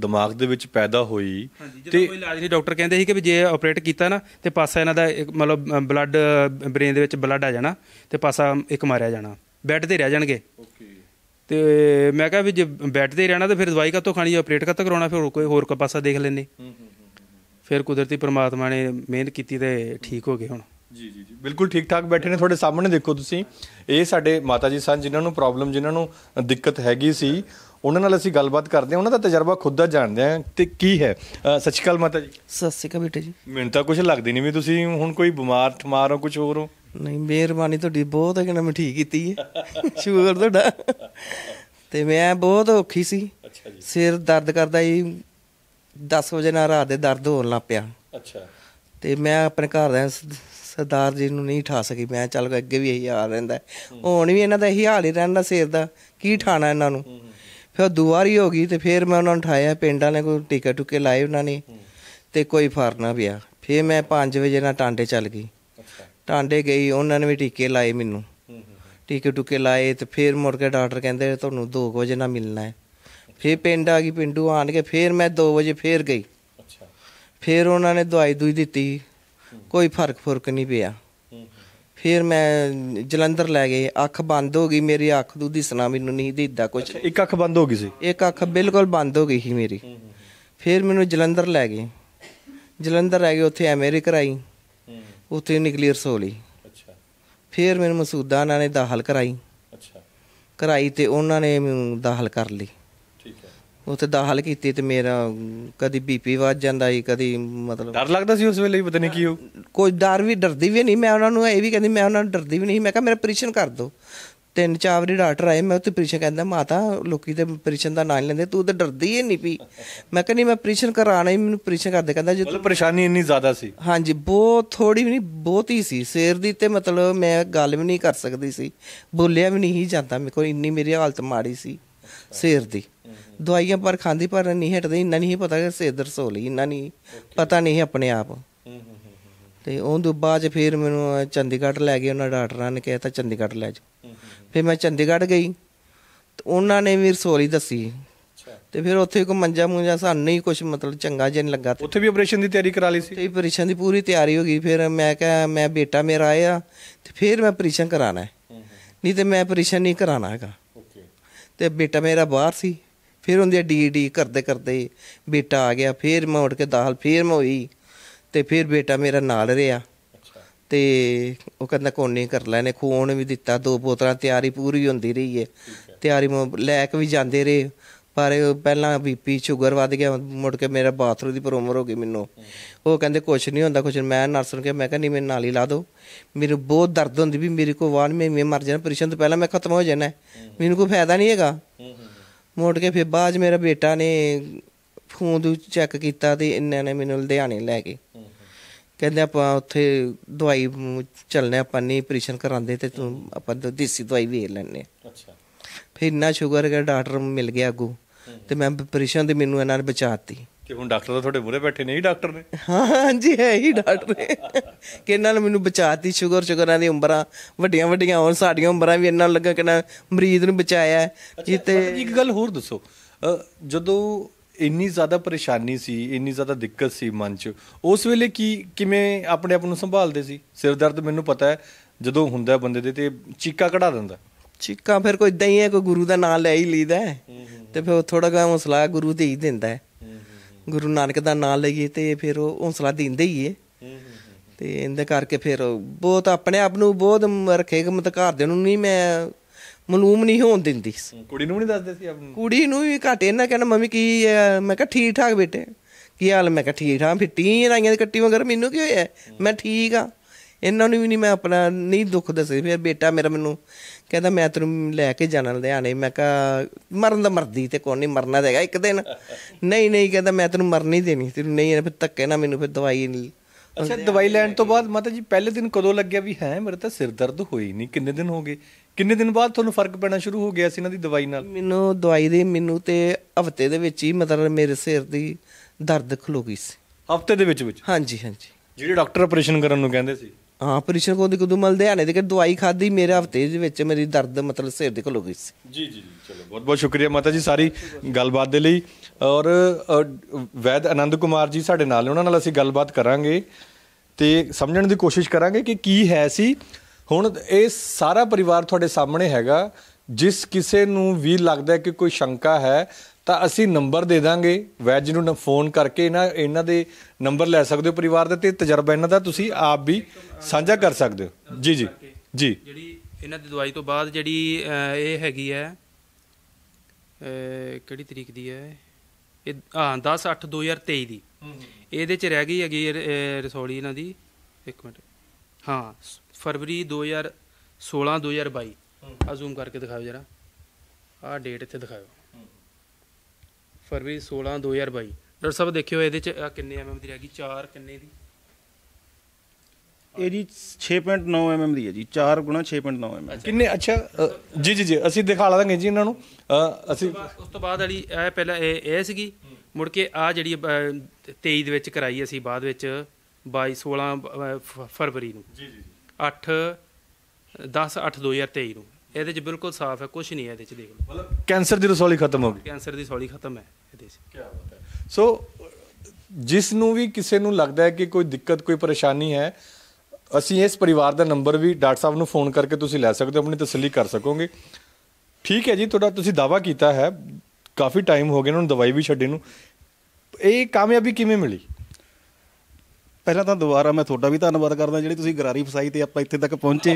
ਦਿਮਾਗ ਦੇ ਵਿੱਚ ਪੈਦਾ ਹੋਈ ਤੇ ਕੋਈ ਇਲਾਜ ਨਹੀਂ ਡਾਕਟਰ ਕਹਿੰਦੇ ਸੀ ਕਿ ਜੇ ਆਪਰੇਟ ਕੀਤਾ ਨਾ ਤੇ ਪਾਸਾ ਇਹਨਾਂ ਦਾ ਮਤਲਬ ਬਲੱਡ ਬ੍ਰੇਨ ਦੇ ਵਿੱਚ ਬਲੱਡ ਆ ਜਾਣਾ ਤੇ ਪਾਸਾ ਇੱਕ ਮਾਰਿਆ ਜਾਣਾ ਬੈੱਡ ਤੇ ਰਹਿ ਜਾਣਗੇ ਓਕੇ ਤੇ ਮੈਂ ਕਿਹਾ ਵੀ ਜੇ ਬੈੱਡ ਤੇ ਰਹਿਣਾ ਤਾਂ ਫਿਰ ਦਵਾਈ ਕਾਤੋਂ ਖਾਣੀ ਆਪਰੇਟ ਕਾਤੋਂ ਕਰਾਉਣਾ ਫਿਰ ਕੋਈ ਹੋਰ ਕੋ ਪਾਸਾ ਦੇਖ ਲੈਨੇ ਹੂੰ ਹੂੰ ਫਿਰ ਕੁਦਰਤੀ ਪ੍ਰਮਾਤਮਾ ਨੇ ਮਿਹਨਤ ਕੀਤੀ ਤੇ ਠੀਕ ਹੋ ਗਏ ਹੁਣ ਜੀ ਜੀ ਜੀ ਬਿਲਕੁਲ ਠੀਕ ਠਾਕ ਬੈਠੇ ਨੇ ਤੁਹਾਡੇ ਸਾਹਮਣੇ ਦੇਖੋ ਤੁਸੀਂ ਇਹ ਸਾਡੇ ਮਾਤਾ ਜੀ ਸਨ ਜਿਨ੍ਹਾਂ ਨੂੰ ਪ੍ਰੋਬਲਮ ਜਿਨ੍ਹਾਂ ਨੂੰ ਦਿੱਕਤ ਹੈਗੀ ਸੀ ਉਹਨਾਂ ਨਾਲ ਅਸੀਂ ਗੱਲਬਾਤ ਕਰਦੇ ਹਾਂ ਉਹਨਾਂ ਦਾ ਤਜਰਬਾ ਖੁਦ ਦਾ ਜਾਣਦੇ ਹਾਂ ਤੇ ਕੀ ਹੈ ਸੱਚੀ ਸ਼੍ਰੀ ਮਾਤਾ ਜੀ ਸਤਿ ਸ਼੍ਰੀ ਅਕਾਲ ਬੇਟੇ ਜੀ ਮੈਨੂੰ ਤਾਂ ਕੁਝ ਲੱਗਦੀ ਨਹੀਂ ਵੀ ਤੁਸੀਂ ਹੁਣ ਕੋਈ ਬਿਮਾਰ ਠਮਾਰ ਹੋ ਕੁਝ ਹੋਰ ਹੋ ਨਹੀਂ ਮਿਹਰਬਾਨੀ ਤੁਹਾਡੀ ਬਹੁਤ ਹੈ ਕਿ ਨਾ ਮੈਂ ਠੀਕ ਕੀਤੀ ਹੈ ਸ਼ੁਕਰ ਤੁਹਾਡਾ ਤੇ ਮੈਂ ਬਹੁਤ ਔਖੀ ਸੀ ਅੱਛਾ ਜੀ ਸਿਰ ਦਰਦ ਕਰਦਾ ਜੀ 10 ਵਜੇ ਨਾਲ ਰਾਤ ਦੇ ਦਰਦ ਹੋਣ ਲੱਗ ਪਿਆ ਅੱਛਾ ਤੇ ਮੈਂ ਆਪਣੇ ਘਰ ਦੇ ਸਰਦਾਰ ਜੀ ਨੂੰ ਨਹੀਂ ਠਾ ਸਕੀ ਮੈਂ ਚੱਲ ਅੱਗੇ ਵੀ ਇਹੀ ਹਾਲ ਰਹਿੰਦਾ ਹੁਣ ਵੀ ਇਹਨਾਂ ਦਾ ਇਹੀ ਹਾਲ ਹੀ ਰਹਿੰਦਾ ਸਿਰ ਦਾ ਕੀ ਠਾਣਾ ਇਹਨਾਂ ਨੂੰ ਫਿਰ ਦੁਆਰੀ ਹੋ ਗਈ ਤੇ ਫਿਰ ਮੈਂ ਉਹਨਾਂ ਨੂੰ ਠਾਇਆ ਪਿੰਡਾਂ ਨੇ ਕੋਈ ਟਿਕਟ ਟੁਕੇ ਲਾਏ ਉਹਨਾਂ ਨੇ ਤੇ ਕੋਈ ਫਰਨਾ ਪਿਆ ਫਿਰ ਮੈਂ 5 ਵਜੇ ਨਾਲ ਟਾਂਡੇ ਚੱਲ ਗਈ ਟਾਂਡੇ ਗਈ ਉਹਨਾਂ ਨੇ ਵੀ ਟਿਕੇ ਲਾਏ ਮੈਨੂੰ ਟਿਕਟ ਟੁਕੇ ਲਾਏ ਤੇ ਫਿਰ ਮੁੜ ਕੇ ਡਾਕਟਰ ਕਹਿੰਦੇ ਤੁਹਾਨੂੰ 2 ਵਜੇ ਨਾਲ ਮਿਲਣਾ ਹੈ ਫੇਰ ਪਿੰਡ ਆ ਗਈ ਪਿੰਡੂ ਆਣ ਕੇ ਫਿਰ ਮੈਂ 2 ਵਜੇ ਫੇਰ ਗਈ ਅੱਛਾ ਫਿਰ ਉਹਨਾਂ ਨੇ ਦਵਾਈ ਦੂਈ ਦਿੱਤੀ ਕੋਈ ਫਰਕ ਫੁਰਕ ਨਹੀਂ ਪਿਆ ਫਿਰ ਮੈਂ ਜਲੰਧਰ ਲੈ ਗਏ ਅੱਖ ਬੰਦ ਹੋ ਗਈ ਮੇਰੀ ਅੱਖ ਦੂ ਦਿਸਣਾ ਮੈਨੂੰ ਨਹੀਂ ਦਿੱਦਾ ਕੁਝ ਇੱਕ ਅੱਖ ਬੰਦ ਹੋ ਗਈ ਸੀ ਇੱਕ ਅੱਖ ਬਿਲਕੁਲ ਬੰਦ ਹੋ ਗਈ ਸੀ ਮੇਰੀ ਫਿਰ ਮੈਨੂੰ ਜਲੰਧਰ ਲੈ ਗਏ ਜਲੰਧਰ ਲੈ ਗਏ ਉੱਥੇ ਐਮਰੀ ਕਰਾਈ ਉੱਥੇ ਨਿਕਲੀ ਰਸੋਲੀ ਅੱਛਾ ਫਿਰ ਮੈਨੂੰ ਮਸੂਦਾ ਉਹਨਾਂ ਨੇ ਦਾਖਲ ਕਰਾਈ ਅੱਛਾ ਕਰਾਈ ਤੇ ਉਹਨਾਂ ਨੇ ਮੈਨੂੰ ਦਾਖਲ ਕਰ ਲਈ ਉੱਥੇ ਦਾਖਲ ਕੀਤੀ ਤੇ ਮੇਰਾ ਕਦੀ ਬੀਪੀ ਵੱਜ ਜਾਂਦਾ ਸੀ ਕਦੀ ਮਤਲਬ ਡਰ ਲੱਗਦਾ ਸੀ ਉਸ ਵੇਲੇ ਹੀ ਪਤਾ ਨਹੀਂ ਕੀ ਹੋ ਕੋਈ ਡਰ ਵੀ ਡਰਦੀ ਵੀ ਨਹੀਂ ਮੈਂ ਉਹਨਾਂ ਨੂੰ ਇਹ ਵੀ ਕਹਿੰਦੀ ਮੈਂ ਉਹਨਾਂ ਨੂੰ ਡਰਦੀ ਵੀ ਨਹੀਂ ਮੈਂ ਕਿਹਾ ਮੇਰਾ ਆਪਰੇਸ਼ਨ ਕਰ ਦਿਓ ਤਿੰਨ ਚਾਰ ਵਾਰੀ ਡਾਕਟਰ ਆਏ ਮੈਂ ਉੱਥੇ ਆਪਰੇਸ਼ਨ ਕਹਿੰਦਾ ਮਾਤਾ ਲੋਕੀ ਤੇ ਆਪਰੇਸ਼ਨ ਦਾ ਨਾਂ ਲੈਂਦੇ ਤੂੰ ਤੇ ਡਰਦੀ ਹੀ ਨਹੀਂ ਪੀ ਮੈਂ ਕਹਿੰਦੀ ਮੈਂ ਆਪਰੇਸ਼ਨ ਕਰਾਣਾ ਹੀ ਮੈਨੂੰ ਆਪਰੇਸ਼ਨ ਕਰਦੇ ਕਹਿੰਦਾ ਜੇ ਮਤਲਬ ਪਰੇਸ਼ਾਨੀ ਇੰਨੀ ਜ਼ਿਆਦਾ ਸੀ ਹਾਂਜੀ ਬਹੁਤ ਥੋੜੀ ਵੀ ਨਹੀਂ ਬਹੁਤ ਹੀ ਸੀ ਸਿਰ ਦੀ ਤੇ ਮਤਲਬ ਮੈਂ ਗੱਲ ਵੀ ਨਹੀਂ ਕਰ ਸਕਦੀ ਸੀ ਬੋਲਿਆ ਵੀ ਨਹੀਂ ਜਾਂਦਾ ਮੇਰੇ ਕੋਲ ਇੰਨੀ ਮੇਰੀ ਹਾਲਤ ਮਾੜੀ ਸੀ ਸਿਰ ਦੀ ਦਵਾਈਆਂ ਪਰ ਖਾਂਦੀ ਪਰ ਨਹੀਂ ਹਟਦੀ ਇੰਨਾ ਨਹੀਂ ਪਤਾ ਕਿ ਸੇ ਦਰਸ ਹੋ ਲਈ ਇੰਨਾ ਨਹੀਂ ਪਤਾ ਨਹੀਂ ਆਪਣੇ ਆਪ ਤੇ ਉਹ ਤੋਂ ਬਾਅਦ ਫਿਰ ਮੈਨੂੰ ਚੰਡੀਗੜ੍ਹ ਲੈ ਗਏ ਉਹਨਾਂ ਡਾਕਟਰਾਂ ਨੇ ਕਿਹਾ ਤਾਂ ਚੰਡੀਗੜ੍ਹ ਲੈ ਜਾ ਫਿਰ ਮੈਂ ਚੰਡੀਗੜ੍ਹ ਗਈ ਤੇ ਉਹਨਾਂ ਨੇ ਵੀ ਰਸੋਲੀ ਦੱਸੀ ਤੇ ਫਿਰ ਉੱਥੇ ਕੋ ਮੰਜਾ ਮੁੰਜਾ ਸਾਨੂੰ ਨਹੀਂ ਕੁਝ ਮਤਲਬ ਚੰਗਾ ਜਿਹਾ ਨਹੀਂ ਲੱਗਾ ਉੱਥੇ ਵੀ ਆਪਰੇਸ਼ਨ ਦੀ ਤਿਆਰੀ ਕਰਾ ਲਈ ਸੀ ਤੇ ਆਪਰੇਸ਼ਨ ਦੀ ਪੂਰੀ ਤਿਆਰੀ ਹੋ ਗਈ ਫਿਰ ਮੈਂ ਕਿਹਾ ਮੈਂ ਬੇਟਾ ਮੇਰਾ ਆਇਆ ਤੇ ਫਿਰ ਮੈਂ ਆਪਰੇਸ਼ਨ ਕਰਾਣਾ ਹੈ ਨਹੀਂ ਤੇ ਮੈਂ ਆਪਰੇਸ਼ਨ ਨਹੀਂ ਕਰਾਣਾ ਹੈਗਾ ਤੇ ਬੇਟਾ ਮੇਰਾ ਬਾਹਰ ਸੀ ਫਿਰ ਹੁੰਦੀ ਹੈ ਡੀ ਡੀ ਕਰਦੇ ਕਰਦੇ ਬੇਟਾ ਆ ਗਿਆ ਫਿਰ ਮੈਂ ਉੱਠ ਕੇ ਦਾਖਲ ਫਿਰ ਮੈਂ ਹੋਈ ਤੇ ਫਿਰ ਬੇਟਾ ਮੇਰਾ ਨਾਲ ਰਿਹਾ ਤੇ ਉਹ ਕਹਿੰਦਾ ਕੋਨੀ ਕਰ ਲੈਨੇ ਖੂਨ ਵੀ ਦਿੱਤਾ ਦੋ ਬੋਤਲਾਂ ਤਿਆਰੀ ਪੂਰੀ ਹੁੰਦੀ ਰਹੀ ਹੈ ਤਿਆਰੀ ਲੈ ਕੇ ਵੀ ਜਾਂਦੇ ਰਹੇ ਪਰ ਪਹਿਲਾਂ ਬੀਪੀ ਸ਼ੂਗਰ ਵੱਧ ਗਿਆ ਮੁੜ ਕੇ ਮੇਰਾ ਬਾਥਰੂਮ ਦੀ ਪ੍ਰੋਮਰ ਹੋ ਗਈ ਮੈਨੂੰ ਉਹ ਕਹਿੰਦੇ ਕੁਛ ਨਹੀਂ ਹੁੰਦਾ ਕੁਛ ਮੈਂ ਨਰਸ ਨੂੰ ਕਿਹਾ ਮੈਂ ਕਹਿੰਦੀ ਮੈਨੂੰ ਮੇਰੇ ਨਾਲ ਹੀ ਲਾ ਦਿਓ ਮੇਰੇ ਬਹੁਤ ਦਰਦ ਹੁੰਦੀ ਵੀ ਮੇਰੇ ਕੋ ਵਾਲ ਮੈਂ ਮਰ ਜਾਣਾ ਪਰੇਸ਼ਨ ਤੋਂ ਪਹਿਲਾਂ ਮੈਂ ਖਤਮ ਹੋ ਜਾਣਾ ਮੈਨੂੰ ਕੋਈ ਫਾਇਦਾ ਨਹੀਂ ਹੈਗਾ ਮੋੜ ਕੇ ਫਿਰ ਬਾਅਦ ਮੇਰਾ ਬੇਟਾ ਨੇ ਫੋਨ ਚੈੱਕ ਕੀਤਾ ਤੇ ਇੰਨੇ ਨੇ ਮੈਨੂੰ ਲੁਧਿਆਣੇ ਲੈ ਗਏ ਕਹਿੰਦੇ ਆਪਾਂ ਉੱਥੇ ਦਵਾਈ ਚੱਲਨੇ ਆਪਾਂ ਨਹੀਂ ਆਪਰੇਸ਼ਨ ਕਰਾਉਂਦੇ ਤੇ ਤੂੰ ਆਪਾਂ ਦੇਸੀ ਦਵਾਈ ਵੇ ਲੈਣੇ ਅੱਛਾ ਫਿਰ ਇੰਨਾ ਸ਼ੂਗਰ ਦਾ ਡਾਕਟਰ ਮਿਲ ਗਿਆ ਅਗੂ ਤੇ ਮੈਂ ਆਪਰੇਸ਼ਨ ਦੇ ਮੈਨੂੰ ਇਹਨਾਂ ਨੇ ਬਚਾਤੀ ਕਿ ਹੁਣ ਡਾਕਟਰ ਤਾਂ ਤੁਹਾਡੇ ਮੂਰੇ ਬੈਠੇ ਨਹੀਂ ਡਾਕਟਰ ਨੇ ਹਾਂਜੀ ਹੈ ਹੀ ਡਾਕਟਰ ਨੇ ਕਿ ਇਹਨਾਂ ਨੇ ਮੈਨੂੰ ਬਚਾਤੀ ਸ਼ੂਗਰ ਸ਼ੂਗਰਾਂ ਦੀ ਉਮਰਾਂ ਵੱਡੀਆਂ ਵੱਡੀਆਂ ਹੋਣ ਸਾਡੀਆਂ ਉਮਰਾਂ ਵੀ ਇਹਨਾਂ ਲੱਗਾ ਕਿ ਨਾ ਮਰੀਜ਼ ਨੂੰ ਬਚਾਇਆ ਜਿੱਤੇ ਇੱਕ ਗੱਲ ਹੋਰ ਦੱਸੋ ਜਦੋਂ ਇੰਨੀ ਜ਼ਿਆਦਾ ਪਰੇਸ਼ਾਨੀ ਸੀ ਇੰਨੀ ਜ਼ਿਆਦਾ ਦਿੱਕਤ ਸੀ ਮਨ 'ਚ ਉਸ ਵੇਲੇ ਕੀ ਕਿਵੇਂ ਆਪਣੇ ਆਪ ਨੂੰ ਸੰਭਾਲਦੇ ਸੀ ਸਿਰ ਦਰਦ ਮੈਨੂੰ ਪਤਾ ਹੈ ਜਦੋਂ ਹੁੰਦਾ ਬੰਦੇ ਦੇ ਤੇ ਚੀਕਾ ਕਢਾ ਦਿੰਦਾ ਚੀਕਾ ਫਿਰ ਕੋਈ ਇਦਾਂ ਹੀ ਹੈ ਕੋਈ ਗੁਰੂ ਦਾ ਨਾਮ ਲੈ ਹੀ ਲੀਦਾ ਤੇ ਫਿਰ ਥੋੜਾ ਜਿਹਾ ਹੌਸਲਾ ਗੁਰੂ ਤੇ ਹੀ ਦਿੰਦਾ ਹੈ ਗੁਰੂ ਨਾਨਕ ਦਾ ਨਾਮ ਲਈਏ ਤੇ ਫਿਰ ਉਹ ਹੌਸਲਾ ਦਿੰਦੇ ਹੀ ਏ ਤੇ ਇਹਦੇ ਕਰਕੇ ਫਿਰ ਬਹੁਤ ਆਪਣੇ ਆਪ ਨੂੰ ਬਹੁਤ ਰੱਖੇ ਮਤ ਘਰਦੇ ਨੂੰ ਨਹੀਂ ਮੈਂ ਮਲੂਮ ਨਹੀਂ ਹੋਣ ਦਿੰਦੀ ਕੁੜੀ ਨੂੰ ਨਹੀਂ ਦੱਸਦੇ ਸੀ ਆਪ ਨੂੰ ਕੁੜੀ ਨੂੰ ਵੀ ਘੱਟ ਇਹਨਾਂ ਕਹਿੰਦਾ ਮੰਮੀ ਕੀ ਮੈਂ ਕਿਹਾ ਠੀਕ ਠਾਕ ਬੇਟੇ ਕੀ ਹਾਲ ਮੈਂ ਕਿਹਾ ਠੀਕ ਠਾਕ ਫਿੱਟੀ ਰਾਈਆਂ ਦੀ ਕੱਟੀ ਮਗਰ ਮੈਨੂੰ ਕੀ ਹੋਇਆ ਮੈਂ ਠੀਕ ਆ ਇਹਨਾਂ ਨੂੰ ਵੀ ਨਹੀਂ ਮੈਂ ਆਪਣਾ ਨਹੀਂ ਦੁੱਖ ਦੱਸੇ ਫਿਰ ਬੇਟਾ ਮੇਰਾ ਮੈਨੂੰ ਕਹਿੰਦਾ ਮੈਂ ਤੈਨੂੰ ਲੈ ਕੇ ਜਾਣਾ ਲੁਧਿਆਣੇ ਮੈਂ ਕਿਹਾ ਮਰਨ ਦਾ ਮਰਦੀ ਤੇ ਕੋਈ ਨਹੀਂ ਮਰਨਾ ਦੇਗਾ ਇੱਕ ਦਿਨ ਨਹੀਂ ਨਹੀਂ ਕਹਿੰਦਾ ਮੈਂ ਤੈਨੂੰ ਨਹੀਂ ਦੇਣੀ ਤੈਨੂੰ ਨਹੀਂ ਫਿਰ ਧੱਕੇ ਨਾ ਮੈਨੂੰ ਫਿਰ ਦਵਾਈ ਨਹੀਂ ਅੱਛਾ ਦਵਾਈ ਲੈਣ ਤੋਂ ਬਾਅਦ ਮਾਤਾ ਜੀ ਪਹਿਲੇ ਦਿਨ ਕਦੋਂ ਲੱਗਿਆ ਵੀ ਹੈ ਮੇਰੇ ਤਾਂ ਸਿਰ ਦਰਦ ਹੋਈ ਨਹੀਂ ਕਿੰਨੇ ਦਿਨ ਹੋ ਗਏ ਕਿੰਨੇ ਦਿਨ ਬਾਅਦ ਤੁਹਾਨੂੰ ਫਰਕ ਪੈਣਾ ਸ਼ੁਰੂ ਹੋ ਗਿਆ ਸੀ ਇਹਨਾਂ ਦੀ ਦਵਾਈ ਨਾਲ ਮੈਨੂੰ ਦਵਾਈ ਦੇ ਮੈਨੂੰ ਤੇ ਹਫਤੇ ਦੇ ਵਿੱਚ ਹੀ ਮਤਲਬ ਮੇਰੇ ਸਿਰ ਦੀ ਦਰਦ ਖਲੋ ਗਈ ਸੀ ਹਫਤੇ ਦੇ ਵਿੱਚ ਵਿੱਚ ਹਾਂਜੀ ਹਾਂਜੀ ਜਿਹੜੇ ਡਾਕਟਰ ਆਪਰੇਸ਼ਨ ਕਰਨ ਨੂੰ ਕਹਿੰਦੇ ਸੀ ਹਾਂ ਆਪਰੇਸ਼ਨ ਕੋਦੀ ਦੀ ਕਦੋਂ ਮਲ ਲੁਧਿਆਣੇ ਦੇ ਦਵਾਈ ਖਾਦੀ ਮੇਰੇ ਹਫਤੇ ਦੇ ਵਿੱਚ ਮੇਰੀ ਦਰਦ ਮਤਲਬ ਸਿਰ ਦੇ ਕੋਲ ਹੋ ਗਈ ਸੀ ਜੀ ਜੀ ਚਲੋ ਬਹੁਤ ਬਹੁਤ ਸ਼ੁਕਰੀਆ ਮਾਤਾ ਜੀ ਸਾਰੀ ਗੱਲਬਾਤ ਦੇ ਲਈ ਔਰ ਵੈਦ ਆਨੰਦ ਕੁਮਾਰ ਜੀ ਸਾਡੇ ਨਾਲ ਉਹਨਾਂ ਨਾਲ ਅਸੀਂ ਗੱਲਬਾਤ ਕਰਾਂਗੇ ਤੇ ਸਮਝਣ ਦੀ ਕੋਸ਼ਿਸ਼ ਕਰਾਂਗੇ ਕਿ ਕੀ ਹੈ ਸੀ ਹੁਣ ਇਹ ਸਾਰਾ ਪਰਿਵਾਰ ਤੁਹਾਡੇ ਸਾਹਮਣੇ ਹੈਗਾ ਜਿਸ ਕਿਸੇ ਨੂੰ ਵੀ ਲੱਗਦਾ ਹੈ ਕਿ ਕੋਈ ਸ਼ੰਕਾ ਹੈ ਤਾਂ ਅਸੀਂ ਨੰਬਰ ਦੇ ਦਾਂਗੇ ਵੈਜ ਨੂੰ ਫੋਨ ਕਰਕੇ ਇਹਨਾਂ ਇਹਨਾਂ ਦੇ ਨੰਬਰ ਲੈ ਸਕਦੇ ਹੋ ਪਰਿਵਾਰ ਦੇ ਤੇ ਤਜਰਬਾ ਇਹਨਾਂ ਦਾ ਤੁਸੀਂ ਆਪ ਵੀ ਸਾਂਝਾ ਕਰ ਸਕਦੇ ਹੋ ਜੀ ਜੀ ਜੀ ਜਿਹੜੀ ਇਹਨਾਂ ਦੀ ਦਵਾਈ ਤੋਂ ਬਾਅਦ ਜਿਹੜੀ ਇਹ ਹੈਗੀ ਹੈ ਕਿਹੜੀ ਤਰੀਕ ਦੀ ਹੈ ਇਹ ਹਾਂ 10 8 2023 ਦੀ ਇਹਦੇ ਚ ਰਹਿ ਗਈ ਹੈਗੀ ਰਸੋਲੀ ਇਹਨਾਂ ਦੀ ਇੱਕ ਮਿੰਟ ਹਾਂ ਫਰਵਰੀ 2016 2022 ਆ ਜ਼ੂਮ ਕਰਕੇ ਦਿਖਾਓ ਜਰਾ ਆ ਡੇਟ ਇੱਥੇ ਦਿਖਾਓ ਫਰਵਰੀ 16 2022 ਡਾਕਟਰ ਸਾਹਿਬ ਦੇਖਿਓ ਇਹਦੇ ਚ ਕਿੰਨੇ ਐਮਐਮ ਦੀ ਰਹਿ ਗਈ 4 ਕਿੰਨੇ ਦੀ ਇਹਦੀ 6.9 ਐਮਐਮ ਦੀ ਹੈ ਜੀ 4 6.9 ਐਮਐਮ ਕਿੰਨੇ ਅੱਛਾ ਜੀ ਜੀ ਜੀ ਅਸੀਂ ਦਿਖਾ ਲਾਂਗੇ ਜੀ ਇਹਨਾਂ ਨੂੰ ਅਸੀਂ ਉਸ ਤੋਂ ਬਾਅਦ ਵਾਲੀ ਇਹ ਪਹਿਲਾਂ ਇਹ ਇਹ ਸੀਗੀ ਮੁੜ ਕੇ ਆ ਜਿਹੜੀ 23 ਦੇ ਵਿੱਚ ਕਰਾਈ ਅਸੀਂ ਬਾਅਦ ਵਿੱਚ 22 16 ਫਰਵਰੀ ਨੂੰ ਜੀ ਜੀ 8 10 8 2023 ਨੂੰ ਇਹਦੇ ਚ ਬਿਲਕੁਲ ਸਾਫ਼ ਹੈ ਕੁਝ ਨਹੀਂ ਹੈ ਇਹਦੇ ਚ ਦੇਖ ਲਓ ਮਤਲਬ ਕੈਂਸਰ ਦੀ ਰਸੌਲੀ ਖਤਮ ਹੋ ਗਈ ਕੈਂਸਰ ਦੀ ਸੌਲੀ ਖਤਮ ਹੈ ਜਾਂਦੇ ਸੀ ਕੀ ਬਾਤ ਹੈ ਸੋ ਜਿਸ ਨੂੰ ਵੀ ਕਿਸੇ ਨੂੰ ਲੱਗਦਾ ਹੈ ਕਿ ਕੋਈ ਦਿੱਕਤ ਕੋਈ ਪਰੇਸ਼ਾਨੀ ਹੈ ਅਸੀਂ ਇਸ ਪਰਿਵਾਰ ਦਾ ਨੰਬਰ ਵੀ ਡਾਕਟਰ ਸਾਹਿਬ ਨੂੰ ਫੋਨ ਕਰਕੇ ਤੁਸੀਂ ਲੈ ਸਕਦੇ ਹੋ ਆਪਣੀ ਤਸੱਲੀ ਕਰ ਸਕੋਗੇ ਠੀਕ ਹੈ ਜੀ ਤੁਹਾਡਾ ਤੁਸੀਂ ਦਾਵਾ ਕੀਤਾ ਹੈ ਕਾਫੀ ਟਾਈਮ ਹੋ ਗਿਆ ਉਹਨਾਂ ਨੂੰ ਦਵਾਈ ਵੀ ਛੱਡੇ ਨੂੰ ਇਹ ਕਾਮਯਾਬੀ ਕਿਵੇਂ ਮਿਲੀ ਪਹਿਲਾਂ ਤਾਂ ਦੁਬਾਰਾ ਮੈਂ ਤੁਹਾਡਾ ਵੀ ਧੰਨਵਾਦ ਕਰਦਾ ਜਿਹੜੀ ਤੁਸੀਂ ਗਰਾਰੀ ਫਸਾਈ ਤੇ ਆਪਾਂ ਇੱਥੇ ਤੱਕ ਪਹੁੰਚੇ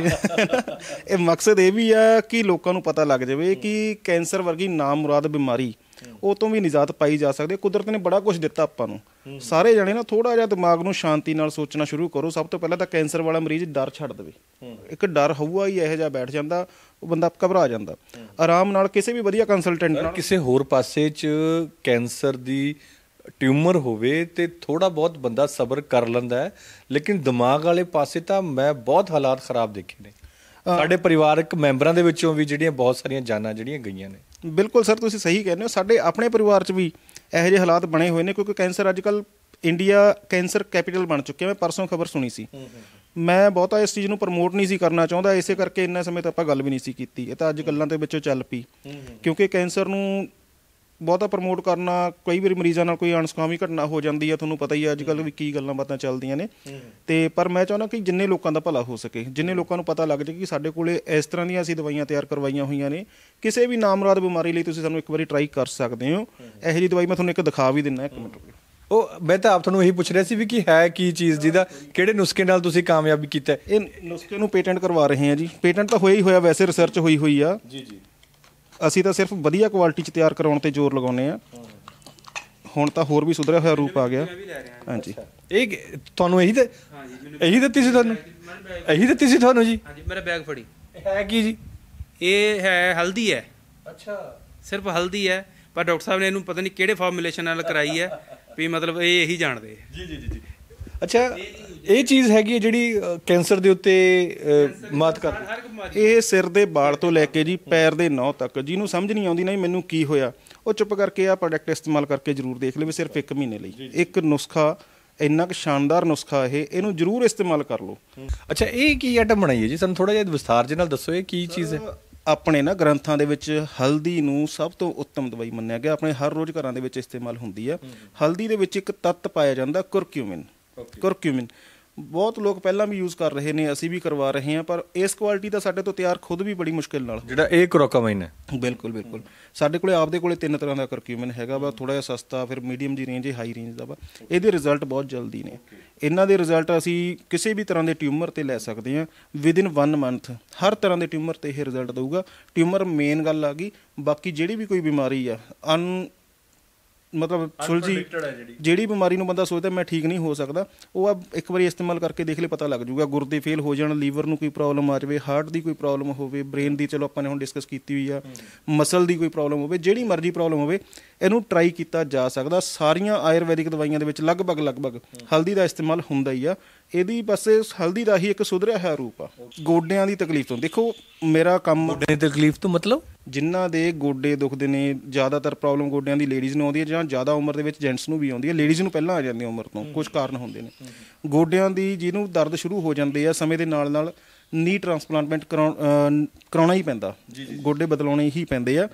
ਇਹ ਮਕਸਦ ਇਹ ਵੀ ਆ ਕਿ ਲੋਕਾਂ ਨੂੰ ਪਤਾ ਲੱਗ ਜਾਵੇ ਕਿ ਕੈਂਸਰ ਵਰਗੀ ਨਾਮੁਰਾਦ ਬਿਮਾਰੀ ਉਹ ਤੋਂ ਵੀ ਨਿਜਾਤ ਪਾਈ ਜਾ ਸਕਦੀ ਹੈ ਕੁਦਰਤ ਨੇ ਬੜਾ ਕੁਝ ਦਿੱਤਾ ਆਪਾਂ ਨੂੰ ਸਾਰੇ ਜਣੇ ਨਾ ਥੋੜਾ ਜਿਹਾ ਦਿਮਾਗ ਨੂੰ ਸ਼ਾਂਤੀ ਨਾਲ ਸੋਚਣਾ ਸ਼ੁਰੂ ਕਰੋ ਸਭ ਤੋਂ ਪਹਿਲਾਂ ਤਾਂ ਕੈਂਸਰ ਵਾਲਾ ਮਰੀਜ਼ ਡਰ ਛੱਡ ਦੇਵੇ ਇੱਕ ਡਰ ਹਊਆ ਹੀ ਇਹੋ ਜਿਹਾ ਬੈਠ ਜਾਂਦਾ ਉਹ ਬੰਦਾ ਘਬਰਾ ਜਾਂਦਾ ਆਰਾਮ ਨਾਲ ਕਿਸੇ ਵੀ ਵਧੀਆ ਕੰਸਲਟੈਂਟ ਨਾਲ ਕਿਸੇ ਹੋਰ ਪਾਸੇ 'ਚ ਕੈਂਸਰ ਦੀ ਟਿਊਮਰ ਹੋਵੇ ਤੇ ਥੋੜਾ ਬਹੁਤ ਬੰਦਾ ਸਬਰ ਕਰ ਲੈਂਦਾ ਹੈ ਲੇਕਿਨ ਦਿਮਾਗ ਵਾਲੇ ਪਾਸੇ ਤਾਂ ਮੈਂ ਬਹੁਤ ਹਾਲਾਤ ਖਰਾਬ ਦੇਖੇ ਨੇ ਸਾਡੇ ਪਰਿਵਾਰਕ ਮੈਂਬਰਾਂ ਦੇ ਵਿੱਚੋਂ ਵੀ ਜਿਹੜੀਆਂ ਬਹੁਤ ਸਾਰੀਆਂ ਜਾਨਾਂ ਜਿਹੜੀਆਂ ਗਈਆਂ ਨੇ ਬਿਲਕੁਲ ਸਰ ਤੁਸੀਂ ਸਹੀ ਕਹਿੰਦੇ ਹੋ ਸਾਡੇ ਆਪਣੇ ਪਰਿਵਾਰ 'ਚ ਵੀ ਇਹੋ ਜਿਹੇ ਹਾਲਾਤ ਬਣੇ ਹੋਏ ਨੇ ਕਿਉਂਕਿ ਕੈਂਸਰ ਅੱਜਕੱਲ ਇੰਡੀਆ ਕੈਂਸਰ ਕੈਪੀਟਲ ਬਣ ਚੁੱਕਿਆ ਮੈਂ ਪਰਸੋਂ ਖਬਰ ਸੁਣੀ ਸੀ ਮੈਂ ਬਹੁਤਾ ਇਸ ਚੀਜ਼ ਨੂੰ ਪ੍ਰਮੋਟ ਨਹੀਂ ਸੀ ਕਰਨਾ ਚਾਹੁੰਦਾ ਇਸੇ ਕਰਕੇ ਇੰਨਾ ਸਮੇਂ ਤੱਕ ਆਪਾਂ ਗੱਲ ਵੀ ਨਹੀਂ ਸੀ ਕੀਤੀ ਇਹ ਤਾਂ ਅੱਜ ਗੱਲਾਂ ਦੇ ਵਿੱਚੋਂ ਚੱਲ ਪਈ ਕਿਉਂਕਿ ਕੈਂਸਰ ਨੂੰ ਬਹੁਤਾ ਪ੍ਰਮੋਟ ਕਰਨਾ ਕਈ ਵਾਰੀ ਮਰੀਜ਼ਾਂ ਨਾਲ ਕੋਈ ਅਣਸੁਖਾਵੀ ਘਟਨਾ ਹੋ ਜਾਂਦੀ ਆ ਤੁਹਾਨੂੰ ਪਤਾ ਹੀ ਆ ਅੱਜ ਕੱਲ ਵੀ ਕੀ ਗੱਲਾਂ ਬਾਤਾਂ ਚੱਲਦੀਆਂ ਨੇ ਤੇ ਪਰ ਮੈਂ ਚਾਹੁੰਦਾ ਕਿ ਜਿੰਨੇ ਲੋਕਾਂ ਦਾ ਭਲਾ ਹੋ ਸਕੇ ਜਿੰਨੇ ਲੋਕਾਂ ਨੂੰ ਪਤਾ ਲੱਗ ਜੇ ਕਿ ਸਾਡੇ ਕੋਲੇ ਇਸ ਤਰ੍ਹਾਂ ਦੀਆਂ ਅਸੀਂ ਦਵਾਈਆਂ ਤਿਆਰ ਕਰਵਾਈਆਂ ਹੋਈਆਂ ਨੇ ਕਿਸੇ ਵੀ ਨਾਮਰਾਦ ਬਿਮਾਰੀ ਲਈ ਤੁਸੀਂ ਸਾਨੂੰ ਇੱਕ ਵਾਰੀ ਟਰਾਈ ਕਰ ਸਕਦੇ ਹੋ ਇਹੋ ਜੀ ਦਵਾਈ ਮੈਂ ਤੁਹਾਨੂੰ ਇੱਕ ਦਿਖਾ ਵੀ ਦਿੰਦਾ ਇੱਕ ਮਿੰਟ ਉਹ ਮੈਂ ਤਾਂ ਆਪ ਤੁਹਾਨੂੰ ਇਹੀ ਪੁੱਛ ਰਿਹਾ ਸੀ ਵੀ ਕੀ ਹੈ ਕੀ ਚੀਜ਼ ਜਿਹਦਾ ਕਿਹੜੇ ਨੁਸਖੇ ਨਾਲ ਤੁਸੀਂ ਕਾਮਯਾਬੀ ਕੀਤਾ ਇਹ ਨੁਸਖੇ ਨੂੰ ਪੇਟੈਂਟ ਕਰਵਾ ਰਹੇ ਹਾਂ ਜੀ ਪੇਟੈਂਟ ਤਾਂ ਹੋਇਆ ਹੀ ਹੋਇਆ ਵੈਸੇ ਰਿਸਰਚ ਹੋਈ ਹੋਈ ਆ ਜੀ ਜੀ ਅਸੀਂ ਤਾਂ ਸਿਰਫ ਵਧੀਆ ਕੁਆਲਿਟੀ 'ਚ ਤਿਆਰ ਕਰਾਉਣ ਤੇ ਜ਼ੋਰ ਲਗਾਉਂਦੇ ਆ ਹੁਣ ਤਾਂ ਹੋਰ ਵੀ ਸੁਧਰਿਆ ਹੋਇਆ ਰੂਪ ਆ ਗਿਆ ਹਾਂਜੀ ਇਹ ਤੁਹਾਨੂੰ ਇਹੀ ਤੇ ਹਾਂਜੀ ਇਹੀ ਦਿੱਤੀ ਸੀ ਤੁਹਾਨੂੰ ਇਹੀ ਦਿੱਤੀ ਸੀ ਤੁਹਾਨੂੰ ਜੀ ਹਾਂਜੀ ਮੇਰਾ ਬੈਗ ਫੜੀ ਹੈ ਕੀ ਜੀ ਇਹ ਹੈ ਹਲਦੀ ਹੈ ਅੱਛਾ ਸਿਰਫ ਹਲਦੀ ਹੈ ਪਰ ਡਾਕਟਰ ਸਾਹਿਬ ਨੇ ਇਹਨੂੰ ਪਤਾ ਨਹੀਂ ਕਿਹੜੇ ਫਾਰਮੂਲੇਸ਼ਨ ਨਾਲ ਕਰਾਈ ਹੈ ਵੀ ਮਤਲਬ ਇਹ ਇਹੀ ਜਾਣਦੇ ਜੀ ਜੀ ਜੀ ਅੱਛਾ ਇਹ ਚੀਜ਼ ਹੈਗੀ ਹੈ ਜਿਹੜੀ ਕੈਂਸਰ ਦੇ ਉੱਤੇ ਮਾਤ ਕਰ ਇਹ ਸਿਰ ਦੇ ਵਾਲ ਤੋਂ ਲੈ ਕੇ ਜੀ ਪੈਰ ਦੇ ਨੌ ਤੱਕ ਜਿਹਨੂੰ ਸਮਝ ਨਹੀਂ ਆਉਂਦੀ ਨਹੀਂ ਮੈਨੂੰ ਕੀ ਹੋਇਆ ਉਹ ਚੁੱਪ ਕਰਕੇ ਆ ਪ੍ਰੋਡਕਟ ਇਸਤੇਮਾਲ ਕਰਕੇ ਜ਼ਰੂਰ ਦੇਖ ਲਵੇ ਸਿਰਫ 1 ਮਹੀਨੇ ਲਈ ਇੱਕ ਨੁਸਖਾ ਇੰਨਾ ਕਿ ਸ਼ਾਨਦਾਰ ਨੁਸਖਾ ਇਹ ਇਹਨੂੰ ਜ਼ਰੂਰ ਇਸਤੇਮਾਲ ਕਰ ਲਓ ਅੱਛਾ ਇਹ ਕੀ ਬਣਾਈ ਹੈ ਜੀ ਸਾਨੂੰ ਥੋੜਾ ਜਿਹਾ ਵਿਸਥਾਰ ਨਾਲ ਦੱਸੋ ਇਹ ਕੀ ਚੀਜ਼ ਹੈ ਆਪਣੇ ਨਾ ਗ੍ਰੰਥਾਂ ਦੇ ਵਿੱਚ ਹਲਦੀ ਨੂੰ ਸਭ ਤੋਂ ਉੱਤਮ ਦਵਾਈ ਮੰਨਿਆ ਗਿਆ ਆਪਣੇ ਹਰ ਰੋਜ਼ ਘਰਾਂ ਦੇ ਵਿੱਚ ਇਸਤੇਮਾਲ ਹੁੰਦੀ ਆ ਹਲਦੀ ਦੇ ਵਿੱਚ ਇੱਕ ਤੱਤ ਪਾਇਆ ਜਾਂਦਾ ਕਰਕਿਊਮਿਨ ਕਰਕਿਊਮਿਨ ਬਹੁਤ ਲੋਕ ਪਹਿਲਾਂ ਵੀ ਯੂਜ਼ ਕਰ ਰਹੇ ਨੇ ਅਸੀਂ ਵੀ ਕਰਵਾ ਰਹੇ ਹਾਂ ਪਰ ਇਸ ਕੁਆਲਿਟੀ ਦਾ ਸਾਡੇ ਤੋਂ ਤਿਆਰ ਖੁਦ ਵੀ ਬੜੀ ਮੁਸ਼ਕਿਲ ਨਾਲ ਜਿਹੜਾ ਇਹ ਕਰੋਕਾਮਾਈਨ ਹੈ ਬਿਲਕੁਲ ਬਿਲਕੁਲ ਸਾਡੇ ਕੋਲੇ ਆਪਦੇ ਕੋਲੇ ਤਿੰਨ ਤਰ੍ਹਾਂ ਦਾ ਕਰਕਿਊਮਨ ਹੈਗਾ ਵਾ ਥੋੜਾ ਜਿਹਾ ਸਸਤਾ ਫਿਰ ਮੀਡੀਅਮ ਜੀ ਰੇਂਜ ਹੈ ਹਾਈ ਰੇਂਜ ਦਾ ਵਾ ਇਹਦੇ ਰਿਜ਼ਲਟ ਬਹੁਤ ਜਲਦੀ ਨੇ ਇਹਨਾਂ ਦੇ ਰਿਜ਼ਲਟ ਅਸੀਂ ਕਿਸੇ ਵੀ ਤਰ੍ਹਾਂ ਦੇ ਟਿਊਮਰ ਤੇ ਲੈ ਸਕਦੇ ਹਾਂ ਵਿਦ ਇਨ 1 ਮੰਥ ਹਰ ਤਰ੍ਹਾਂ ਦੇ ਟਿਊਮਰ ਤੇ ਇਹ ਰਿਜ਼ਲਟ ਦਊਗਾ ਟਿਊਮਰ ਮੇਨ ਗੱਲ ਆ ਗਈ ਬਾਕੀ ਜਿਹੜੀ ਵੀ ਕੋਈ ਬਿਮਾਰੀ ਆ ਅਨ ਮਤਲਬ ਸੁਲਜੀ ਜਿਹੜੀ ਬਿਮਾਰੀ ਨੂੰ ਬੰਦਾ ਸੋਚਦਾ ਮੈਂ ਠੀਕ ਨਹੀਂ ਹੋ ਸਕਦਾ ਉਹ ਆ ਇੱਕ ਵਾਰੀ ਇਸਤੇਮਾਲ ਕਰਕੇ ਦੇਖ ਲੈ ਪਤਾ ਲੱਗ ਜੂਗਾ ਗੁਰਦੇ ਫੇਲ ਹੋ ਜਾਣ ਲੀਵਰ ਨੂੰ ਕੋਈ ਪ੍ਰੋਬਲਮ ਆ ਜਾਵੇ ਹਾਰਟ ਦੀ ਕੋਈ ਪ੍ਰੋਬਲਮ ਹੋਵੇ ਬ੍ਰੇਨ ਦੀ ਚਲੋ ਆਪਾਂ ਨੇ ਹੁਣ ਡਿਸਕਸ ਕੀਤੀ ਹੋਈ ਆ ਮਸਲ ਦੀ ਕੋਈ ਪ੍ਰੋਬਲਮ ਹੋਵੇ ਜਿਹੜੀ ਮਰਜ਼ੀ ਪ੍ਰੋਬਲਮ ਹੋਵੇ ਇਹਨੂੰ ਟਰਾਈ ਕੀਤਾ ਜਾ ਸਕਦਾ ਸਾਰੀਆਂ ਆਯੁਰਵੈਦਿਕ ਦਵਾਈਆਂ ਦੇ ਵਿੱਚ ਲਗਭਗ ਲਗਭਗ ਹਲਦੀ ਦਾ ਇਸਤੇਮਾਲ ਹੁੰਦਾ ਹੀ ਆ ਇਹਦੀ ਬਸ ਹਲਦੀ ਦਾ ਹੀ ਇੱਕ ਸੁਧਰਿਆ ਹੋਇਆ ਰੂਪ ਆ ਗੋਡਿਆਂ ਦੀ ਤਕਲੀਫ ਤੋਂ ਦੇਖੋ ਮੇਰਾ ਕੰਮ ਗੋਡਿਆਂ ਦੀ ਤਕਲੀਫ ਤੋਂ ਮਤਲਬ ਜਿਨ੍ਹਾਂ ਦੇ ਗੋਡੇ ਦੁਖਦੇ ਨੇ ਜ਼ਿਆਦਾਤਰ ਪ੍ਰੋਬਲਮ ਗੋਡਿਆਂ ਦੀ ਲੇਡੀਜ਼ ਨੂੰ ਆਉਂਦੀ ਹੈ ਜਾਂ ਜ਼ਿਆਦਾ ਉਮਰ ਦੇ ਵਿੱਚ ਜੈਂਟਸ ਨੂੰ ਵੀ ਆਉਂਦੀ ਹੈ ਲੇਡੀਜ਼ ਨੂੰ ਪਹਿਲਾਂ ਆ ਜਾਂਦੀ ਉਮਰ ਤੋਂ ਕੁਝ ਕਾਰਨ ਹੁੰਦੇ ਨੇ ਗੋਡਿਆਂ ਦੀ ਜਿਹਨੂੰ ਦਰਦ ਸ਼ੁਰੂ ਹੋ ਜਾਂਦੇ ਆ ਸਮੇਂ ਦੇ ਨਾਲ ਨਾਲ ਨੀ ਟ੍ਰਾਂਸਪਲਾਂਟਮੈਂਟ ਕਰਾਉਣਾ ਹੀ ਪੈਂਦਾ ਗੋਡੇ ਬਦਲਾਉਣੇ ਹੀ ਪੈਂਦੇ ਆ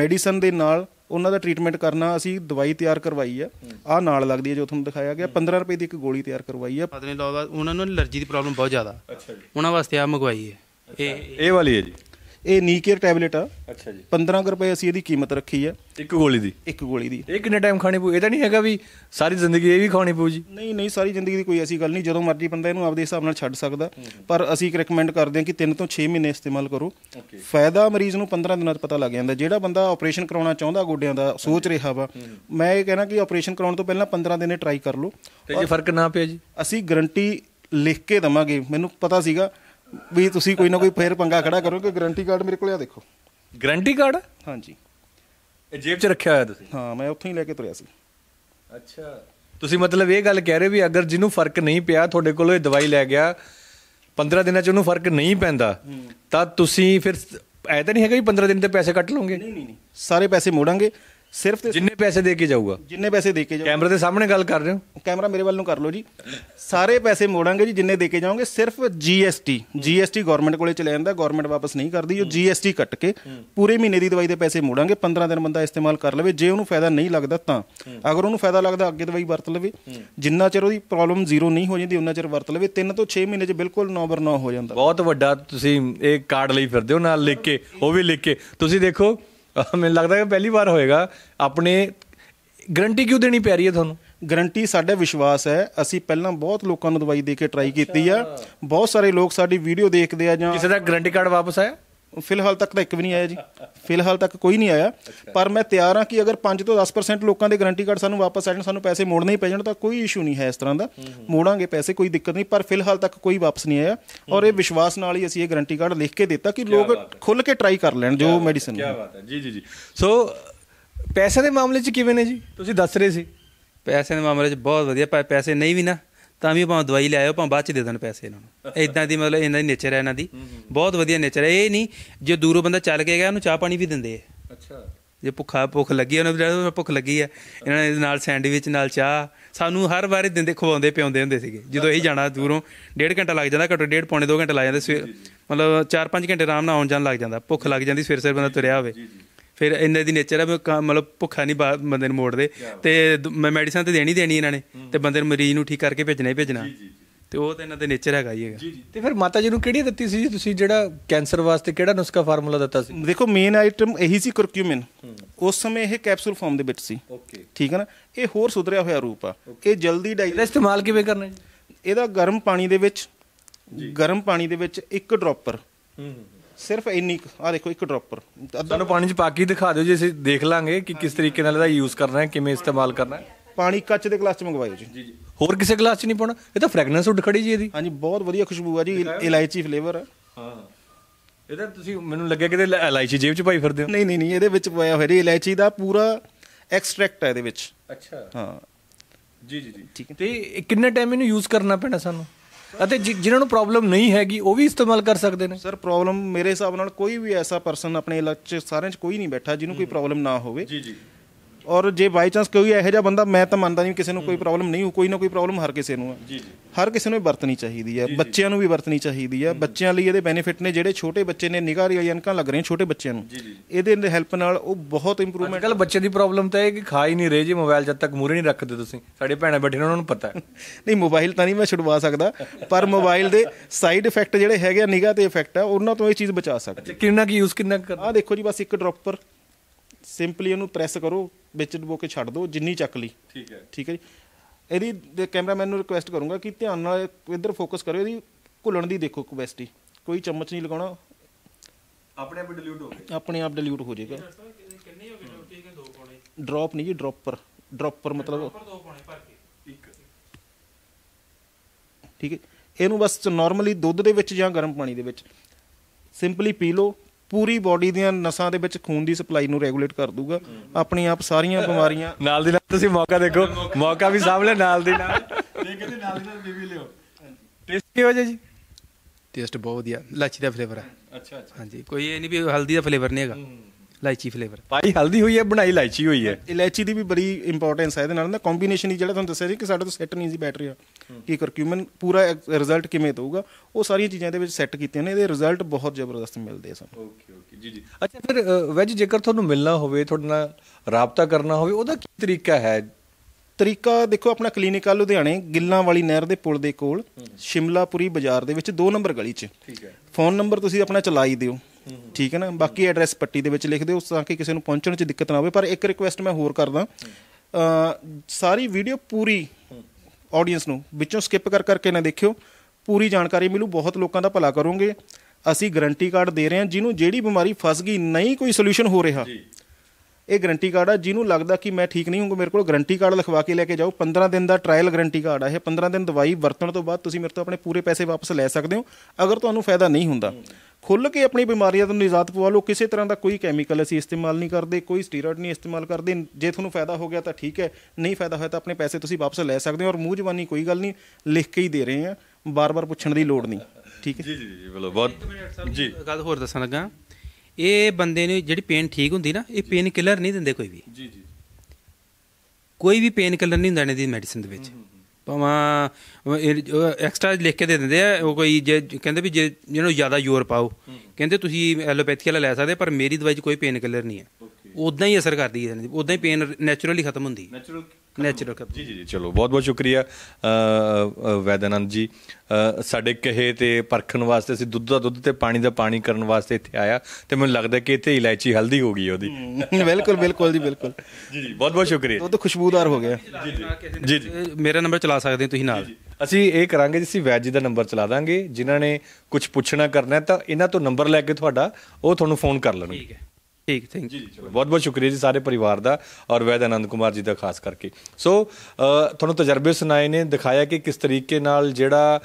ਮੈਡੀਸਨ ਦੇ ਨਾਲ ਉਹਨਾਂ ਦਾ ਟ੍ਰੀਟਮੈਂਟ ਕਰਨਾ ਅਸੀਂ ਦਵਾਈ ਤਿਆਰ ਕਰਵਾਈ ਆ ਆ ਨਾਲ ਲੱਗਦੀ ਹੈ ਜੋ ਤੁਹਾਨੂੰ ਦਿਖਾਇਆ ਗਿਆ 15 ਰੁਪਏ ਦੀ ਇੱਕ ਗੋਲੀ ਤਿਆਰ ਕਰਵਾਈ ਆ ਲੋਕਾਂ ਉਹਨਾਂ ਨੂੰ ਅਲਰਜੀ ਦੀ ਪ੍ਰੋਬਲਮ ਬਹੁਤ ਜ਼ਿਆਦਾ ਅੱਛਾ ਜੀ ਉਹਨਾਂ ਵਾਸਤੇ ਆ ਮੰਗਵਾਈ ਹੈ ਇਹ ਇਹ ਵਾਲੀ ਹੈ ਜੀ ਇਹ ਨੀ ਕੇਅਰ ਟੈਬਲੇਟ ਆ ਅੱਛਾ ਜੀ 15 ਰੁਪਏ ਅਸੀਂ ਇਹਦੀ ਕੀਮਤ ਰੱਖੀ ਆ ਇੱਕ ਗੋਲੀ ਦੀ ਇੱਕ ਗੋਲੀ ਦੀ ਇਹ ਕਿੰਨੇ ਟਾਈਮ ਖਾਣੀ ਪਊ ਇਹ ਤਾਂ ਨਹੀਂ ਹੈਗਾ ਵੀ ਸਾਰੀ ਜ਼ਿੰਦਗੀ ਇਹ ਵੀ ਖਾਣੀ ਪਊ ਜੀ ਨਹੀਂ ਨਹੀਂ ਸਾਰੀ ਜ਼ਿੰਦਗੀ ਦੀ ਕੋਈ ਐਸੀ ਗੱਲ ਨਹੀਂ ਜਦੋਂ ਮਰਜ਼ੀ ਬੰਦਾ ਇਹਨੂੰ ਆਪਦੇ ਹਿਸਾਬ ਨਾਲ ਛੱਡ ਸਕਦਾ ਪਰ ਅਸੀਂ ਇੱਕ ਰეკਮੈਂਡ ਕਰਦੇ ਹਾਂ ਕਿ 3 ਤੋਂ 6 ਮਹੀਨੇ ਇਸਤੇਮਾਲ ਕਰੋ ਫਾਇਦਾ ਮਰੀਜ਼ ਨੂੰ 15 ਦਿਨਾਂ 'ਚ ਪਤਾ ਲੱਗ ਜਾਂਦਾ ਜਿਹੜਾ ਬੰਦਾ ਆਪਰੇਸ਼ਨ ਕਰਾਉਣਾ ਚਾਹੁੰਦਾ ਗੋਡਿਆਂ ਦਾ ਸੋਚ ਰਿਹਾ ਵਾ ਮੈਂ ਇਹ ਕਹਿਣਾ ਕਿ ਆਪਰੇਸ਼ਨ ਕਰਾਉਣ ਤੋਂ ਪਹਿਲਾਂ 15 ਦਿਨ ਇਹ ਟਰਾਈ ਕਰ ਲਓ ਤੇ ਜੇ ਫਰਕ ਨਾ ਪਿਆ ਜੀ ਅਸੀਂ ਗਾਰੰਟੀ ਲਿਖ ਕੇ ਦਵਾਂਗੇ ਮੈਨੂੰ ਪਤਾ ਸੀਗਾ ਵੀ ਤੁਸੀਂ ਕੋਈ ਨਾ ਕੋਈ ਫੇਰ ਪੰਗਾ ਖੜਾ ਕਰੋ ਕਿ ਗਰੰਟੀ ਕਾਰਡ ਮੇਰੇ ਕੋਲ ਆ ਦੇਖੋ ਗਰੰਟੀ ਕਾਰਡ ਹਾਂਜੀ ਇਹ ਜੇਬ 'ਚ ਰੱਖਿਆ ਹੋਇਆ ਤੁਸੀਂ ਹਾਂ ਮੈਂ ਉੱਥੋਂ ਹੀ ਲੈ ਕੇ ਤੁਰਿਆ ਸੀ ਅੱਛਾ ਤੁਸੀਂ ਮਤਲਬ ਇਹ ਗੱਲ ਕਹਿ ਰਹੇ ਵੀ ਅਗਰ ਜਿਹਨੂੰ ਫਰਕ ਨਹੀਂ ਪਿਆ ਤੁਹਾਡੇ ਕੋਲੋਂ ਇਹ ਦਵਾਈ ਲੈ ਗਿਆ 15 ਦਿਨਾਂ 'ਚ ਉਹਨੂੰ ਫਰਕ ਨਹੀਂ ਪੈਂਦਾ ਤਾਂ ਤੁਸੀਂ ਫਿਰ ਐ ਤਾਂ ਨਹੀਂ ਹੈਗਾ ਵੀ 15 ਦਿਨ ਤੇ ਪੈਸੇ ਕੱਟ ਲਓਗੇ ਨਹੀਂ ਨਹੀਂ ਨਹੀਂ ਸਾਰੇ ਪੈਸੇ ਮੋੜਾਂਗੇ ਸਿਰਫ ਤੇ ਜਿੰਨੇ ਪੈਸੇ ਦੇ ਕੇ ਜਾਊਗਾ ਜਿੰਨੇ ਪੈਸੇ ਦੇ ਕੇ ਜਾਓ ਕੈਮਰਾ ਦੇ ਸਾਹਮਣੇ ਗੱਲ ਕਰ ਰਹੇ ਹੋ ਕੈਮਰਾ ਮੇਰੇ ਵੱਲ ਨੂੰ ਕਰ ਲਓ ਜੀ ਸਾਰੇ ਪੈਸੇ ਮੋੜਾਂਗੇ ਜੀ ਜਿੰਨੇ ਦੇ ਕੇ ਜਾਓਗੇ ਸਿਰਫ ਜੀਐਸਟੀ ਜੀਐਸਟੀ ਗਵਰਨਮੈਂਟ ਕੋਲੇ ਚਲੇ ਜਾਂਦਾ ਗਵਰਨਮੈਂਟ ਵਾਪਸ ਨਹੀਂ ਕਰਦੀ ਉਹ ਜੀਐਸਟੀ ਕੱਟ ਕੇ ਪੂਰੇ ਮਹੀਨੇ ਦੀ ਦਵਾਈ ਦੇ ਪੈਸੇ ਮੋੜਾਂਗੇ 15 ਦਿਨ ਬੰਦਾ ਇਸਤੇਮਾਲ ਕਰ ਲਵੇ ਜੇ ਉਹਨੂੰ ਫਾਇਦਾ ਨਹੀਂ ਲੱਗਦਾ ਤਾਂ ਅਗਰ ਉਹਨੂੰ ਫਾਇਦਾ ਲੱਗਦਾ ਅੱਗੇ ਦਵਾਈ ਵਰਤ ਲਵੇ ਜਿੰਨਾ ਚਿਰ ਉਹਦੀ ਪ੍ਰੋਬਲਮ ਜ਼ੀਰੋ ਨਹੀਂ ਹੋ ਜਾਂਦੀ ਉਹਨਾਂ ਚਿਰ ਵਰਤ ਲਵੇ 3 ਤੋਂ 6 ਮਹੀਨੇ 'ਚ ਬਿਲਕੁਲ ਨੋਬਰ ਨੋ ਹੋ ਜਾਂਦਾ ਬਹੁਤ ਵੱਡਾ ਤੁਸੀਂ ਇਹ ਕਾਰਡ ਲਈ ਫਿਰਦੇ ਹੋ ਨਾਲ ਲਿਖ ਕੇ ਉਹ ਵੀ ਲਿਖ ਕੇ ਤੁਸੀਂ ਦੇਖੋ ਮੈਨੂੰ ਲੱਗਦਾ ਕਿ ਪਹਿਲੀ ਵਾਰ ਹੋਏਗਾ ਆਪਣੇ ਗਰੰਟੀ ਕਿਉਂ ਦੇਣੀ ਪੈ ਰਹੀ ਹੈ ਤੁਹਾਨੂੰ ਗਰੰਟੀ ਸਾਡਾ ਵਿਸ਼ਵਾਸ ਹੈ ਅਸੀਂ ਪਹਿਲਾਂ ਬਹੁਤ ਲੋਕਾਂ ਨੂੰ ਦਵਾਈ ਦੇ ਕੇ ਟਰਾਈ ਕੀਤੀ ਆ ਬਹੁਤ ਸਾਰੇ ਲੋਕ ਸਾਡੀ ਵੀਡੀਓ ਦੇਖਦੇ ਆ ਜਾਂ ਕਿਸੇ ਦਾ ਗਰੰਟੀ ਕਾਰਡ ਵਾਪਸ ਆਇਆ ਫਿਲਹਾਲ ਤੱਕ ਤਾਂ ਇੱਕ ਵੀ ਨਹੀਂ ਆਇਆ ਜੀ ਫਿਲਹਾਲ ਤੱਕ ਕੋਈ ਨਹੀਂ ਆਇਆ ਪਰ ਮੈਂ ਤਿਆਰ ਹਾਂ ਕਿ ਅਗਰ 5 ਤੋਂ 10% ਲੋਕਾਂ ਦੇ ਗਾਰੰਟੀ ਕਾਰਡ ਸਾਨੂੰ ਵਾਪਸ ਆਣ ਸਾਨੂੰ ਪੈਸੇ ਮੋੜਨੇ ਹੀ ਪੈ ਜਾਣ ਤਾਂ ਕੋਈ ਇਸ਼ੂ ਨਹੀਂ ਹੈ ਇਸ ਤਰ੍ਹਾਂ ਦਾ ਮੋੜਾਂਗੇ ਪੈਸੇ ਕੋਈ ਦਿੱਕਤ ਨਹੀਂ ਪਰ ਫਿਲਹਾਲ ਤੱਕ ਕੋਈ ਵਾਪਸ ਨਹੀਂ ਆਇਆ ਔਰ ਇਹ ਵਿਸ਼ਵਾਸ ਨਾਲ ਹੀ ਅਸੀਂ ਇਹ ਗਾਰੰਟੀ ਕਾਰਡ ਲਿਖ ਕੇ ਦਿੱਤਾ ਕਿ ਲੋਕ ਖੁੱਲ ਕੇ ਟਰਾਈ ਕਰ ਲੈਣ ਜੋ ਮੈਡੀਸਨ ਹੈ ਕੀ ਬਾਤ ਹੈ ਜੀ ਜੀ ਜੀ ਸੋ ਪੈਸੇ ਦੇ ਮਾਮਲੇ 'ਚ ਕਿਵੇਂ ਨੇ ਜੀ ਤੁਸੀਂ ਦੱਸ ਰਹੇ ਸੀ ਪੈਸੇ ਦੇ ਮਾਮਲੇ 'ਚ ਬਹੁਤ ਵਧੀਆ ਪਰ ਪੈਸੇ ਨਹੀਂ ਵੀ ਨਾ ਤਾਂ ਵੀ ਭਾਵੇਂ ਦਵਾਈ ਲਿਆਇਓ ਭਾਵੇਂ ਬਾਅਦ ਚ ਦੇ ਦੇਣ ਪੈਸੇ ਇਹਨਾਂ ਨੂੰ ਇਦਾਂ ਦੀ ਮਤਲਬ ਇਹਨਾਂ ਦੀ ਨੇਚਰ ਹੈ ਇਹਨਾਂ ਦੀ ਬਹੁਤ ਵਧੀਆ ਨੇਚਰ ਹੈ ਇਹ ਨਹੀਂ ਜੇ ਦੂਰੋਂ ਬੰਦਾ ਚੱਲ ਕੇ ਗਿਆ ਉਹਨੂੰ ਚਾਹ ਪਾਣੀ ਵੀ ਦਿੰਦੇ ਆ ਅੱਛਾ ਜੇ ਭੁੱਖਾ ਭੁੱਖ ਲੱਗੀ ਉਹਨੂੰ ਜਿਹੜਾ ਭੁੱਖ ਲੱਗੀ ਆ ਇਹਨਾਂ ਨੇ ਨਾਲ ਸੈਂਡਵਿਚ ਨਾਲ ਚਾਹ ਸਾਨੂੰ ਹਰ ਵਾਰੀ ਦਿੰਦੇ ਖਵਾਉਂਦੇ ਪਿਉਂਦੇ ਹੁੰਦੇ ਸੀਗੇ ਜਦੋਂ ਇਹ ਜਾਣਾ ਦੂਰੋਂ ਡੇਢ ਘੰਟਾ ਲੱਗ ਜਾਂਦਾ ਘੱਟੋ ਡੇਢ ਪੌਣੇ 2 ਘੰਟੇ ਲੱਗ ਜਾਂਦੇ ਮਤਲਬ 4-5 ਘੰਟੇ ਆਰਾਮ ਨਾਲ ਆਉਣ ਜਾਣ ਲੱਗ ਜਾਂਦਾ ਭੁੱਖ ਲੱਗ ਜਾਂਦੀ ਫਿਰ ਸਿਰ ਬੰਦਾ ਤੁਰਿਆ ਹੋਵੇ ਫਿਰ ਇੰਨੇ ਦੀ ਨੇਚਰ ਆ ਮਤਲਬ ਭੁੱਖਾ ਨਹੀਂ ਬੰਦੇ ਨੂੰ ਮੋੜਦੇ ਤੇ ਮੈਂ ਮੈਡੀਸਨ ਤੇ ਦੇਣੀ ਦੇਣੀ ਇਹਨਾਂ ਨੇ ਤੇ ਬੰਦੇ ਨੂੰ ਮਰੀਜ਼ ਨੂੰ ਠੀਕ ਕਰਕੇ ਭੇਜਣਾ ਹੀ ਭੇਜਣਾ ਤੇ ਉਹ ਤਾਂ ਇਹਨਾਂ ਦੇ ਨੇਚਰ ਹੈਗਾ ਹੀ ਹੈਗਾ ਤੇ ਫਿਰ ਮਾਤਾ ਜੀ ਨੂੰ ਕਿਹੜੀ ਦਿੱਤੀ ਸੀ ਤੁਸੀਂ ਜਿਹੜਾ ਕੈਂਸਰ ਵਾਸਤੇ ਕਿਹੜਾ ਨੁਸਖਾ ਫਾਰਮੂਲਾ ਦਿੱਤਾ ਸੀ ਦੇਖੋ ਮੇਨ ਆਈਟਮ ਇਹੀ ਸੀ ਕਰਕਿਊਮਿਨ ਉਸ ਸਮੇਂ ਇਹ ਕੈਪਸੂਲ ਫਾਰਮ ਦੇ ਵਿੱਚ ਸੀ ਓਕੇ ਠੀਕ ਹੈ ਨਾ ਇਹ ਹੋਰ ਸੁਧਰਿਆ ਹੋਇਆ ਰੂਪ ਆ ਇਹ ਜਲਦੀ ਦਾ ਇਸਤੇਮਾਲ ਕਿਵੇਂ ਕਰਨਾ ਜੀ ਇਹਦਾ ਗਰਮ ਪਾਣੀ ਦੇ ਵਿੱਚ ਜੀ ਗਰਮ ਪਾਣੀ ਦੇ ਵਿੱਚ ਇੱਕ ਡ੍ਰੌਪਰ ਹੂੰ ਸਿਰਫ ਇੰਨੀ ਆ ਦੇਖੋ ਇੱਕ ਡ੍ਰੌਪਰ ਤੁਹਾਨੂੰ ਪਾਣੀ 'ਚ ਪਾ ਕੇ ਦਿਖਾ ਦਿਓ ਜੇ ਅਸੀਂ ਦੇਖ ਲਾਂਗੇ ਕਿ ਕਿਸ ਤਰੀਕੇ ਨਾਲ ਇਹਦਾ ਯੂਜ਼ ਕਰਨਾ ਹੈ ਕਿਵੇਂ ਇਸਤੇਮਾਲ ਕਰਨਾ ਹੈ ਪਾਣੀ ਕੱਚ ਦੇ ਗਲਾਸ 'ਚ ਮੰਗਵਾਇਓ ਜੀ ਜੀ ਜੀ ਹੋਰ ਕਿਸੇ ਗਲਾਸ 'ਚ ਨਹੀਂ ਪਾਉਣਾ ਇਹ ਤਾਂ ਫ੍ਰੈਗਨੈਂਸ ਉੱਡ ਖੜੀ ਜੀ ਇਹਦੀ ਹਾਂਜੀ ਬਹੁਤ ਵਧੀਆ ਖੁਸ਼ਬੂ ਆ ਜੀ ਇਲਾਇਚੀ ਫਲੇਵਰ ਆ ਹਾਂ ਇਹਦਾ ਤੁਸੀਂ ਮੈਨੂੰ ਲੱਗਿਆ ਕਿ ਇਹ ਇਲਾਇਚੀ ਜੇਬ 'ਚ ਪਾਈ ਫਿਰਦੇ ਹੋ ਨਹੀਂ ਨਹੀਂ ਨਹੀਂ ਇਹਦੇ ਵਿੱਚ ਪਾਇਆ ਹੋਇਆ ਜੀ ਇਲਾਇਚੀ ਦਾ ਪੂਰਾ ਐਕਸਟ੍ਰੈਕਟ ਹੈ ਇਹਦੇ ਵਿੱਚ ਅੱਛਾ ਹਾਂ ਜੀ ਜੀ ਜੀ ਠੀਕ ਹੈ ਤੇ ਕਿੰਨੇ ਟਾਈਮ ਇਹਨੂੰ ਯੂਜ਼ ਕਰਨਾ ਪੈਣਾ ਸਾਨੂੰ ਅਤੇ ਜਿਨ੍ਹਾਂ ਨੂੰ ਪ੍ਰੋਬਲਮ ਨਹੀਂ ਹੈਗੀ ਉਹ ਵੀ ਇਸਤੇਮਾਲ ਕਰ ਸਕਦੇ ਨੇ ਸਰ ਪ੍ਰੋਬਲਮ ਮੇਰੇ ਹਿਸਾਬ ਨਾਲ ਕੋਈ ਵੀ ਐਸਾ ਪਰਸਨ ਆਪਣੇ ਇਲਾਕੇ ਸਾਰਿਆਂ ਚ ਕੋਈ ਨਹੀਂ ਬੈਠਾ ਜਿਹਨੂੰ ਕੋਈ ਪ੍ਰੋਬਲਮ ਨਾ ਹੋਵੇ ਜੀ ਜੀ ਔਰ ਜੇ ਬਾਈ ਚਾਂਸ ਕੋਈ ਇਹੋ ਜਿਹਾ ਬੰਦਾ ਮੈਂ ਤਾਂ ਮੰਨਦਾ ਨਹੀਂ ਕਿਸੇ ਨੂੰ ਕੋਈ ਪ੍ਰੋਬਲਮ ਨਹੀਂ ਕੋਈ ਨਾ ਕੋਈ ਪ੍ਰੋਬਲਮ ਹਰ ਕਿਸੇ ਨੂੰ ਹੈ ਜੀ ਜੀ ਹਰ ਕਿਸੇ ਨੂੰ ਵਰਤਣੀ ਚਾਹੀਦੀ ਹੈ ਬੱਚਿਆਂ ਨੂੰ ਵੀ ਵਰਤਣੀ ਚਾਹੀਦੀ ਹੈ ਬੱਚਿਆਂ ਲਈ ਇਹਦੇ ਬੈਨੀਫਿਟ ਨੇ ਜਿਹੜੇ ਛੋਟੇ ਬੱਚੇ ਨੇ ਨਿਗਾਹ ਰਿਆ ਅਨਕਾਂ ਲੱਗ ਰਹੀਆਂ ਛੋਟੇ ਬੱਚਿਆਂ ਨੂੰ ਇਹਦੇ ਦੇ ਹੈਲਪ ਨਾਲ ਉਹ ਬਹੁਤ ਇੰਪਰੂਵਮੈਂਟ ਕੱਲ ਬੱਚੇ ਦੀ ਪ੍ਰੋਬਲਮ ਤਾਂ ਇਹ ਕਿ ਖਾ ਹੀ ਨਹੀਂ ਰਹੇ ਜੀ ਮੋਬਾਈਲ ਜਦ ਤੱਕ ਮੂਰੇ ਨਹੀਂ ਰੱਖਦੇ ਤੁਸੀਂ ਸਾਡੇ ਭੈਣਾਂ ਬੈਠੇ ਨੇ ਉਹਨਾਂ ਨੂੰ ਪਤਾ ਨਹੀਂ ਮੋਬਾਈਲ ਤਾਂ ਨਹੀਂ ਮੈਂ ਛੁਡਵਾ ਸਕਦਾ ਪਰ ਮੋਬਾਈਲ ਦੇ ਸਾਈਡ ਇਫੈਕਟ ਜਿਹੜੇ ਹੈਗੇ ਨਿਗਾਹ ਤੇ ਇਫੈਕਟ ਆ ਉਹਨਾਂ ਤੋਂ ਇਹ ਚੀਜ਼ ਬਚਾ ਸਕਦੇ ਕਿੰਨਾ ਕੀ ਯੂਜ਼ ਕਿੰਨਾ ਕਰਦੇ ਆ ਦੇਖੋ ਜੀ ਬਸ ਇੱਕ ਡ੍ਰੌਪਰ ਸਿੰਪਲੀ ਉਹਨੂੰ ਪ੍ਰੈਸ ਕਰੋ ਵਿੱਚ ਡਬੋ ਕੇ ਛੱਡ ਦਿਓ ਜਿੰਨੀ ਚੱਕ ਲਈ ਠੀਕ ਹੈ ਠੀਕ ਹੈ ਜੀ ਇਹਦੀ ਕੈਮਰਾਮੈਨ ਨੂੰ ਰਿਕੁਐਸਟ ਕਰੂੰਗਾ ਕਿ ਧਿਆਨ ਨਾਲ ਇੱਧਰ ਫੋਕਸ ਕਰਿਓ ਇਹਦੀ ਘੁਲਣ ਦੀ ਦੇਖੋ ਕਪੈਸਿਟੀ ਕੋਈ ਚਮਚ ਨਹੀਂ ਲਗਾਉਣਾ ਆਪਣੇ ਆਪ ਡਿਲੀਟ ਹੋ ਗਏ ਆਪਣੇ ਆਪ ਡਿਲੀਟ ਹੋ ਜਾਏਗਾ ਕਿੰਨੇ ਹੋ ਗਏ ਠੀਕ ਹੈ ਦੋ ਪਾਉਣੇ ਡ੍ਰੌਪ ਨਹੀਂ ਜੀ ਡ੍ਰੌਪਰ ਡ੍ਰੌਪਰ ਮਤਲਬ ਡ੍ਰੌਪਰ ਦੋ ਪਾਉਣੇ ਭਰ ਕੇ ਇੱਕ ਠੀਕ ਹੈ ਇਹਨੂੰ ਬਸ ਨਾਰਮਲੀ ਦੁੱਧ ਦੇ ਵਿੱਚ ਜਾਂ ਗਰਮ ਪਾਣੀ ਦੇ ਵਿੱਚ ਸਿੰਪਲੀ ਪੀ ਲਓ ਪੂਰੀ ਬਾਡੀ ਦੀਆਂ ਨਸਾਂ ਦੇ ਵਿੱਚ ਖੂਨ ਦੀ ਸਪਲਾਈ ਨੂੰ ਰੈਗੂਲੇਟ ਕਰ ਦੂਗਾ ਆਪਣੀ ਆਪ ਸਾਰੀਆਂ ਬਿਮਾਰੀਆਂ ਨਾਲ ਦੀ ਨਾਲ ਤੁਸੀਂ ਮੌਕਾ ਦੇਖੋ ਮੌਕਾ ਵੀ ਸਾਹਮਣੇ ਨਾਲ ਦੀ ਨਾਲ ਦੇਖ ਕਿਤੇ ਨਾਲ ਦੀ ਨਾਲ ਬੀਬੀ ਲਿਓ ਟੇਸਟ ਹੋ ਜਿਹਾ ਜੀ ਟੇਸਟ ਬਹੁਤ ਵਧੀਆ ਲਾਚੀ ਦਾ ਫਲੇਵਰ ਹੈ ਅੱਛਾ ਅੱਛਾ ਹਾਂਜੀ ਕੋਈ ਇਹ ਨਹੀਂ ਵੀ ਹਲਦੀ ਦਾ ਫਲੇਵਰ ਨਹੀਂ ਹੈਗਾ ਇਲਾਇਚੀ ਫਲੇਵਰ ਭਾਈ ਹਲਦੀ ਹੋਈ ਹੈ ਬਣਾਈ ਇਲਾਇਚੀ ਹੋਈ ਹੈ ਇਲਾਇਚੀ ਦੀ ਵੀ ਬੜੀ ਇੰਪੋਰਟੈਂਸ ਹੈ ਇਹਦੇ ਨਾਲ ਨਾ ਕੰਬੀਨੇਸ਼ਨ ਹੀ ਜਿਹੜਾ ਤੁਹਾਨੂੰ ਦੱਸਿਆ ਸੀ ਕਿ ਸਾਡੇ ਤੋਂ ਸੈੱਟ ਨਹੀਂ ਸੀ ਬੈਟਰੀ ਆ ਕੀ ਕਰਕਿਊਮਨ ਪੂਰਾ ਰਿਜ਼ਲਟ ਕਿਵੇਂ ਦਊਗਾ ਉਹ ਸਾਰੀਆਂ ਚੀਜ਼ਾਂ ਦੇ ਵਿੱਚ ਸੈੱਟ ਕੀਤੀਆਂ ਨੇ ਇਹਦੇ ਰਿਜ਼ਲਟ ਬਹੁਤ ਜ਼ਬਰਦਸਤ ਮਿਲਦੇ ਆ ਸਾਨੂੰ ਓਕੇ ਓਕੇ ਜੀ ਜੀ ਅੱਛਾ ਫਿਰ ਵੈਜ ਜੇਕਰ ਤੁਹਾਨੂੰ ਮਿਲਣਾ ਹੋਵੇ ਤੁਹਾਡੇ ਨਾਲ ਰਾਬਤਾ ਕਰਨਾ ਹੋਵੇ ਉਹਦਾ ਕੀ ਤਰੀਕਾ ਹੈ ਤਰੀਕਾ ਦੇਖੋ ਆਪਣਾ ਕਲੀਨਿਕ ਆ ਲੁਧਿਆਣੇ ਗਿੱਲਾਂ ਵਾਲੀ ਨਹਿਰ ਦੇ ਪੁਲ ਦੇ ਕੋਲ ਸ਼ਿਮਲਾਪੁਰੀ ਬਾਜ਼ਾਰ ਦੇ ਵਿੱਚ 2 ਨੰਬਰ ਗਲੀ 'ਚ ਠੀਕ ਹੈ ਫੋਨ ਨੰਬਰ ਤੁਸੀਂ ਆਪਣਾ ਚਲਾਈ ਦਿਓ ਠੀਕ ਹੈ ਨਾ ਬਾਕੀ ਐਡਰੈਸ ਪੱਟੀ ਦੇ ਵਿੱਚ ਲਿਖ ਦਿਓ ਤਾਂ ਕਿ ਕਿਸੇ ਨੂੰ ਪਹੁੰਚਣ 'ਚ ਦਿੱਕਤ ਨਾ ਹੋਵੇ ਪਰ ਇੱਕ ਰਿਕੁਐਸਟ ਮੈਂ ਹੋਰ ਕਰਦਾ ਸਾਰੀ ਵੀਡੀਓ ਪੂਰੀ ਆਡੀਅנס ਨੂੰ ਵਿੱਚੋਂ ਸਕਿਪ ਕਰ ਕਰਕੇ ਨਾ ਦੇਖਿਓ ਪੂਰੀ ਜਾਣਕਾਰੀ ਮਿਲੂ ਬਹੁਤ ਲੋਕਾਂ ਦਾ ਭਲਾ ਕਰੋਗੇ ਅਸੀਂ ਗਾਰੰਟੀ ਕਾਰਡ ਦੇ ਰਹੇ ਹਾਂ ਜਿਹਨੂੰ ਜਿਹੜੀ ਬਿਮਾਰੀ ਫਸ ਗਈ ਨਹੀਂ ਕੋਈ ਸੋਲੂਸ਼ਨ ਹੋ ਰਿਹਾ ਇਹ ਗਰੰਟੀ ਕਾਰਡ ਆ ਜਿਹਨੂੰ ਲੱਗਦਾ ਕਿ ਮੈਂ ਠੀਕ ਨਹੀਂ ਹੂੰਗਾ ਮੇਰੇ ਕੋਲ ਗਰੰਟੀ ਕਾਰਡ ਲਿਖਵਾ ਕੇ ਲੈ ਕੇ ਜਾਓ 15 ਦਿਨ ਦਾ ਟ੍ਰਾਇਲ ਗਰੰਟੀ ਕਾਰਡ ਆ ਇਹ 15 ਦਿਨ ਦਵਾਈ ਵਰਤਣ ਤੋਂ ਬਾਅਦ ਤੁਸੀਂ ਮੇਰੇ ਤੋਂ ਆਪਣੇ ਪੂਰੇ ਪੈਸੇ ਵਾਪਸ ਲੈ ਸਕਦੇ ਹੋ ਅਗਰ ਤੁਹਾਨੂੰ ਫਾਇਦਾ ਨਹੀਂ ਹੁੰਦਾ ਖੁੱਲ ਕੇ ਆਪਣੀ ਬਿਮਾਰੀਆਂ ਤੋਂ ਨਿਜਾਤ ਪਵਾ ਲਓ ਕਿਸੇ ਤਰ੍ਹਾਂ ਦਾ ਕੋਈ ਕੈਮੀਕਲ ਅਸੀਂ ਇਸਤੇਮਾਲ ਨਹੀਂ ਕਰਦੇ ਕੋਈ ਸਟੀਰੋਇਡ ਨਹੀਂ ਇਸਤੇਮਾਲ ਕਰਦੇ ਜੇ ਤੁਹਾਨੂੰ ਫਾਇਦਾ ਹੋ ਗਿਆ ਤਾਂ ਠੀਕ ਹੈ ਨਹੀਂ ਫਾਇਦਾ ਹੋਇਆ ਤਾਂ ਆਪਣੇ ਪੈਸੇ ਤੁਸੀਂ ਵਾਪਸ ਲੈ ਸਕਦੇ ਹੋ ਔਰ ਮੂੰਹ ਜਵਾਨੀ ਕੋਈ ਗੱਲ ਨਹੀਂ ਲਿਖ ਕੇ ਹੀ ਦੇ ਰਹੇ ਹਾਂ ਬਾਰ-ਬਾਰ ਪੁੱਛਣ ਦੀ ਲੋੜ ਨਹੀਂ ਠੀਕ ਹੈ ਜੀ ਜੀ ਜੀ ਬਿਲਕੁਲ ਬਹੁਤ ਜੀ ਗੱਲ ਹੋਰ ਦੱਸਣ ਲੱਗਾ ਇਹ ਬੰਦੇ ਨੂੰ ਜਿਹੜੀ ਪੇਨ ਠੀਕ ਹੁੰਦੀ ਨਾ ਇਹ ਪੇਨ ਕਿਲਰ ਨਹੀਂ ਦਿੰਦੇ ਕੋਈ ਵੀ ਜੀ ਜੀ ਕੋਈ ਵੀ ਪੇਨ ਕਿਲਰ ਨਹੀਂ ਹੁੰਦਾ ਨੇ ਦੀ ਮੈਡੀਸਿਨ ਦੇ ਵਿੱਚ ਭਾਵਾਂ ਐਕਸਟਰਾ ਲਿਖ ਕੇ ਦੇ ਦਿੰਦੇ ਆ ਉਹ ਕੋਈ ਜੇ ਕਹਿੰਦੇ ਵੀ ਜੇ ਜਿਹਨੂੰ ਜ਼ਿਆਦਾ ਜ਼ੋਰ ਪਾਓ ਕਹਿੰਦੇ ਤੁਸੀਂ ਐਲੋਪੈਥੀ ਵਾਲਾ ਲੈ ਸਕਦੇ ਪਰ ਮੇਰੀ ਦਵਾਈ 'ਚ ਕੋਈ ਪੇਨ ਕਿਲਰ ਨਹੀਂ ਹੈ ਉਦਾਂ ਹੀ ਅਸਰ ਕਰਦੀ ਹੈ ਉਦਾਂ ਹੀ ਪੇਨ ਨੇਚਰਲੀ ਖਤਮ ਹੁੰਦੀ ਹੈ ਨੇਚਰਲ ਨੈਚੁਰਲ ਖਪਤ ਜੀ ਜੀ ਚਲੋ ਬਹੁਤ ਬਹੁਤ ਸ਼ੁਕਰੀਆ ਵੈਦਨੰਦ ਜੀ ਸਾਡੇ ਕਹੇ ਤੇ ਪਰਖਣ ਵਾਸਤੇ ਅਸੀਂ ਦੁੱਧ ਦਾ ਦੁੱਧ ਤੇ ਪਾਣੀ ਦਾ ਪਾਣੀ ਕਰਨ ਵਾਸਤੇ ਇੱਥੇ ਆਇਆ ਤੇ ਮੈਨੂੰ ਲੱਗਦਾ ਕਿ ਇੱਥੇ ਇਲਾਇਚੀ ਹਲਦੀ ਹੋ ਗਈ ਉਹਦੀ ਬਿਲਕੁਲ ਬਿਲਕੁਲ ਜੀ ਬਿਲਕੁਲ ਜੀ ਜੀ ਬਹੁਤ ਬਹੁਤ ਸ਼ੁਕਰੀਆ ਦੁੱਧ ਖੁਸ਼ਬੂਦਾਰ ਹੋ ਗਿਆ ਜੀ ਜੀ ਮੇਰਾ ਨੰਬਰ ਚਲਾ ਸਕਦੇ ਤੁਸੀਂ ਨਾਲ ਅਸੀਂ ਇਹ ਕਰਾਂਗੇ ਅਸੀਂ ਵੈਦ ਜੀ ਦਾ ਨੰਬਰ ਚਲਾ ਦਾਂਗੇ ਜਿਨ੍ਹਾਂ ਨੇ ਕੁਝ ਪੁੱਛਣਾ ਕਰਨਾ ਤਾਂ ਇਹਨਾਂ ਤੋਂ ਨੰਬਰ ਲੈ ਕੇ ਤੁਹਾਡਾ ਉਹ ਤੁਹਾਨੂੰ ਫੋਨ ਕਰ ਲੈਣਗੇ ਠੀਕ ਹੈ ਠੀਕ ਥੈਂਕ ਯੂ ਬਹੁਤ ਬਹੁਤ ਸ਼ੁਕਰੀਆ ਜੀ ਸਾਰੇ ਪਰਿਵਾਰ ਦਾ ਔਰ ਵੈਦ ਆਨੰਦ ਕੁਮਾਰ ਜੀ ਦਾ ਖਾਸ ਕਰਕੇ ਸੋ ਤੁਹਾਨੂੰ ਤਜਰਬੇ ਸੁਣਾਏ ਨੇ ਦਿਖਾਇਆ ਕਿ ਕਿਸ ਤਰੀਕੇ ਨਾਲ ਜਿਹੜਾ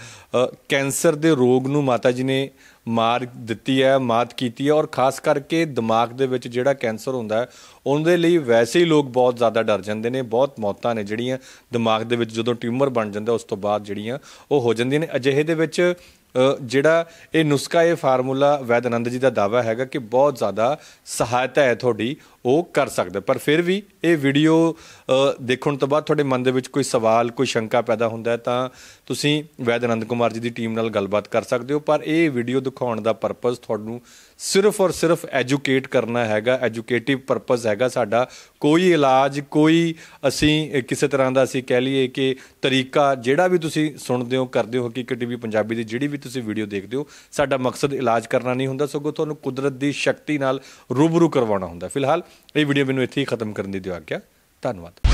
ਕੈਂਸਰ ਦੇ ਰੋਗ ਨੂੰ ਮਾਤਾ ਜੀ ਨੇ ਮਾਰ ਦਿੱਤੀ ਹੈ ਮਾਤ ਕੀਤੀ ਹੈ ਔਰ ਖਾਸ ਕਰਕੇ ਦਿਮਾਗ ਦੇ ਵਿੱਚ ਜਿਹੜਾ ਕੈਂਸਰ ਹੁੰਦਾ ਹੈ ਉਹਦੇ ਲਈ ਵੈਸੇ ਹੀ ਲੋਕ ਬਹੁਤ ਜ਼ਿਆਦਾ ਡਰ ਜਾਂਦੇ ਨੇ ਬਹੁਤ ਮੌਤਾਂ ਨੇ ਜਿਹੜੀਆਂ ਦਿਮਾਗ ਦੇ ਵਿੱਚ ਜਦੋਂ ਟਿਊਮਰ ਬਣ ਜਾਂਦਾ ਉਸ ਤੋਂ ਬਾਅਦ ਜਿਹੜੀਆਂ ਉਹ ਹੋ ਜਾਂਦੀਆਂ ਨੇ ਅਜਿਹੇ ਦੇ ਵਿੱਚ ਜਿਹੜਾ ਇਹ ਨੁਸਖਾ ਇਹ ਫਾਰਮੂਲਾ ਵੈਦ ਆਨੰਦ ਜੀ ਦਾ ਦਾਵਾ ਹੈਗਾ ਕਿ ਬਹੁਤ ਜ਼ਿਆਦਾ ਸਹਾਇਤਾ ਹੈ ਤੁਹਾਡੀ ਉਹ ਕਰ ਸਕਦੇ ਪਰ ਫਿਰ ਵੀ ਇਹ ਵੀਡੀਓ ਦੇਖਣ ਤੋਂ ਬਾਅਦ ਤੁਹਾਡੇ ਮਨ ਦੇ ਵਿੱਚ ਕੋਈ ਸਵਾਲ ਕੋਈ ਸ਼ੰਕਾ ਪੈਦਾ ਹੁੰਦਾ ਹੈ ਤਾਂ ਤੁਸੀਂ ਵੈਦ ਕੁਮਾਰ ਜੀ ਦੀ ਟੀਮ ਨਾਲ ਗੱਲਬਾਤ ਕਰ ਸਕਦੇ ਹੋ ਪਰ ਇਹ ਵੀਡੀਓ ਦਿਖਾਉਣ ਦਾ ਪਰਪਸ ਤੁਹਾਨੂੰ ਸਿਰਫ ਔਰ ਸਿਰਫ ਐਜੂਕੇਟ ਕਰਨਾ ਹੈਗਾ ਐਜੂਕੇਟਿਵ ਪਰਪਸ ਹੈਗਾ ਸਾਡਾ ਕੋਈ ਇਲਾਜ ਕੋਈ ਅਸੀਂ ਕਿਸੇ ਤਰ੍ਹਾਂ ਦਾ ਅਸੀਂ ਕਹਿ ਲਈਏ ਕਿ ਤਰੀਕਾ ਜਿਹੜਾ ਵੀ ਤੁਸੀਂ ਸੁਣਦੇ ਹੋ ਕਰਦੇ ਹੋ ਹਕੀਕਤ ਟੀਵੀ ਪੰਜਾਬੀ ਦੀ ਜਿਹੜੀ ਵੀ ਤੁਸੀਂ ਵੀਡੀਓ ਦੇਖਦੇ ਹੋ ਸਾਡਾ ਮਕਸਦ ਇਲਾਜ ਕਰਨਾ ਨਹੀਂ ਹੁੰਦਾ ਸਗੋਂ ਤੁਹਾਨੂੰ ਕੁਦਰਤ ਦੀ ਸ਼ਕਤੀ ਨਾਲ ਰੂਬਰੂ ਕਰਵਾਉਣਾ ਹੁੰਦਾ ਫਿਲਹਾਲ ਇਹ ਵੀਡੀਓ ਮੈਨੂੰ ਇੱਥੇ ਹੀ ਖਤਮ ਕਰਨ ਦੀ ਦਿਓ ਆਗਿਆ ਧੰਨਵਾਦ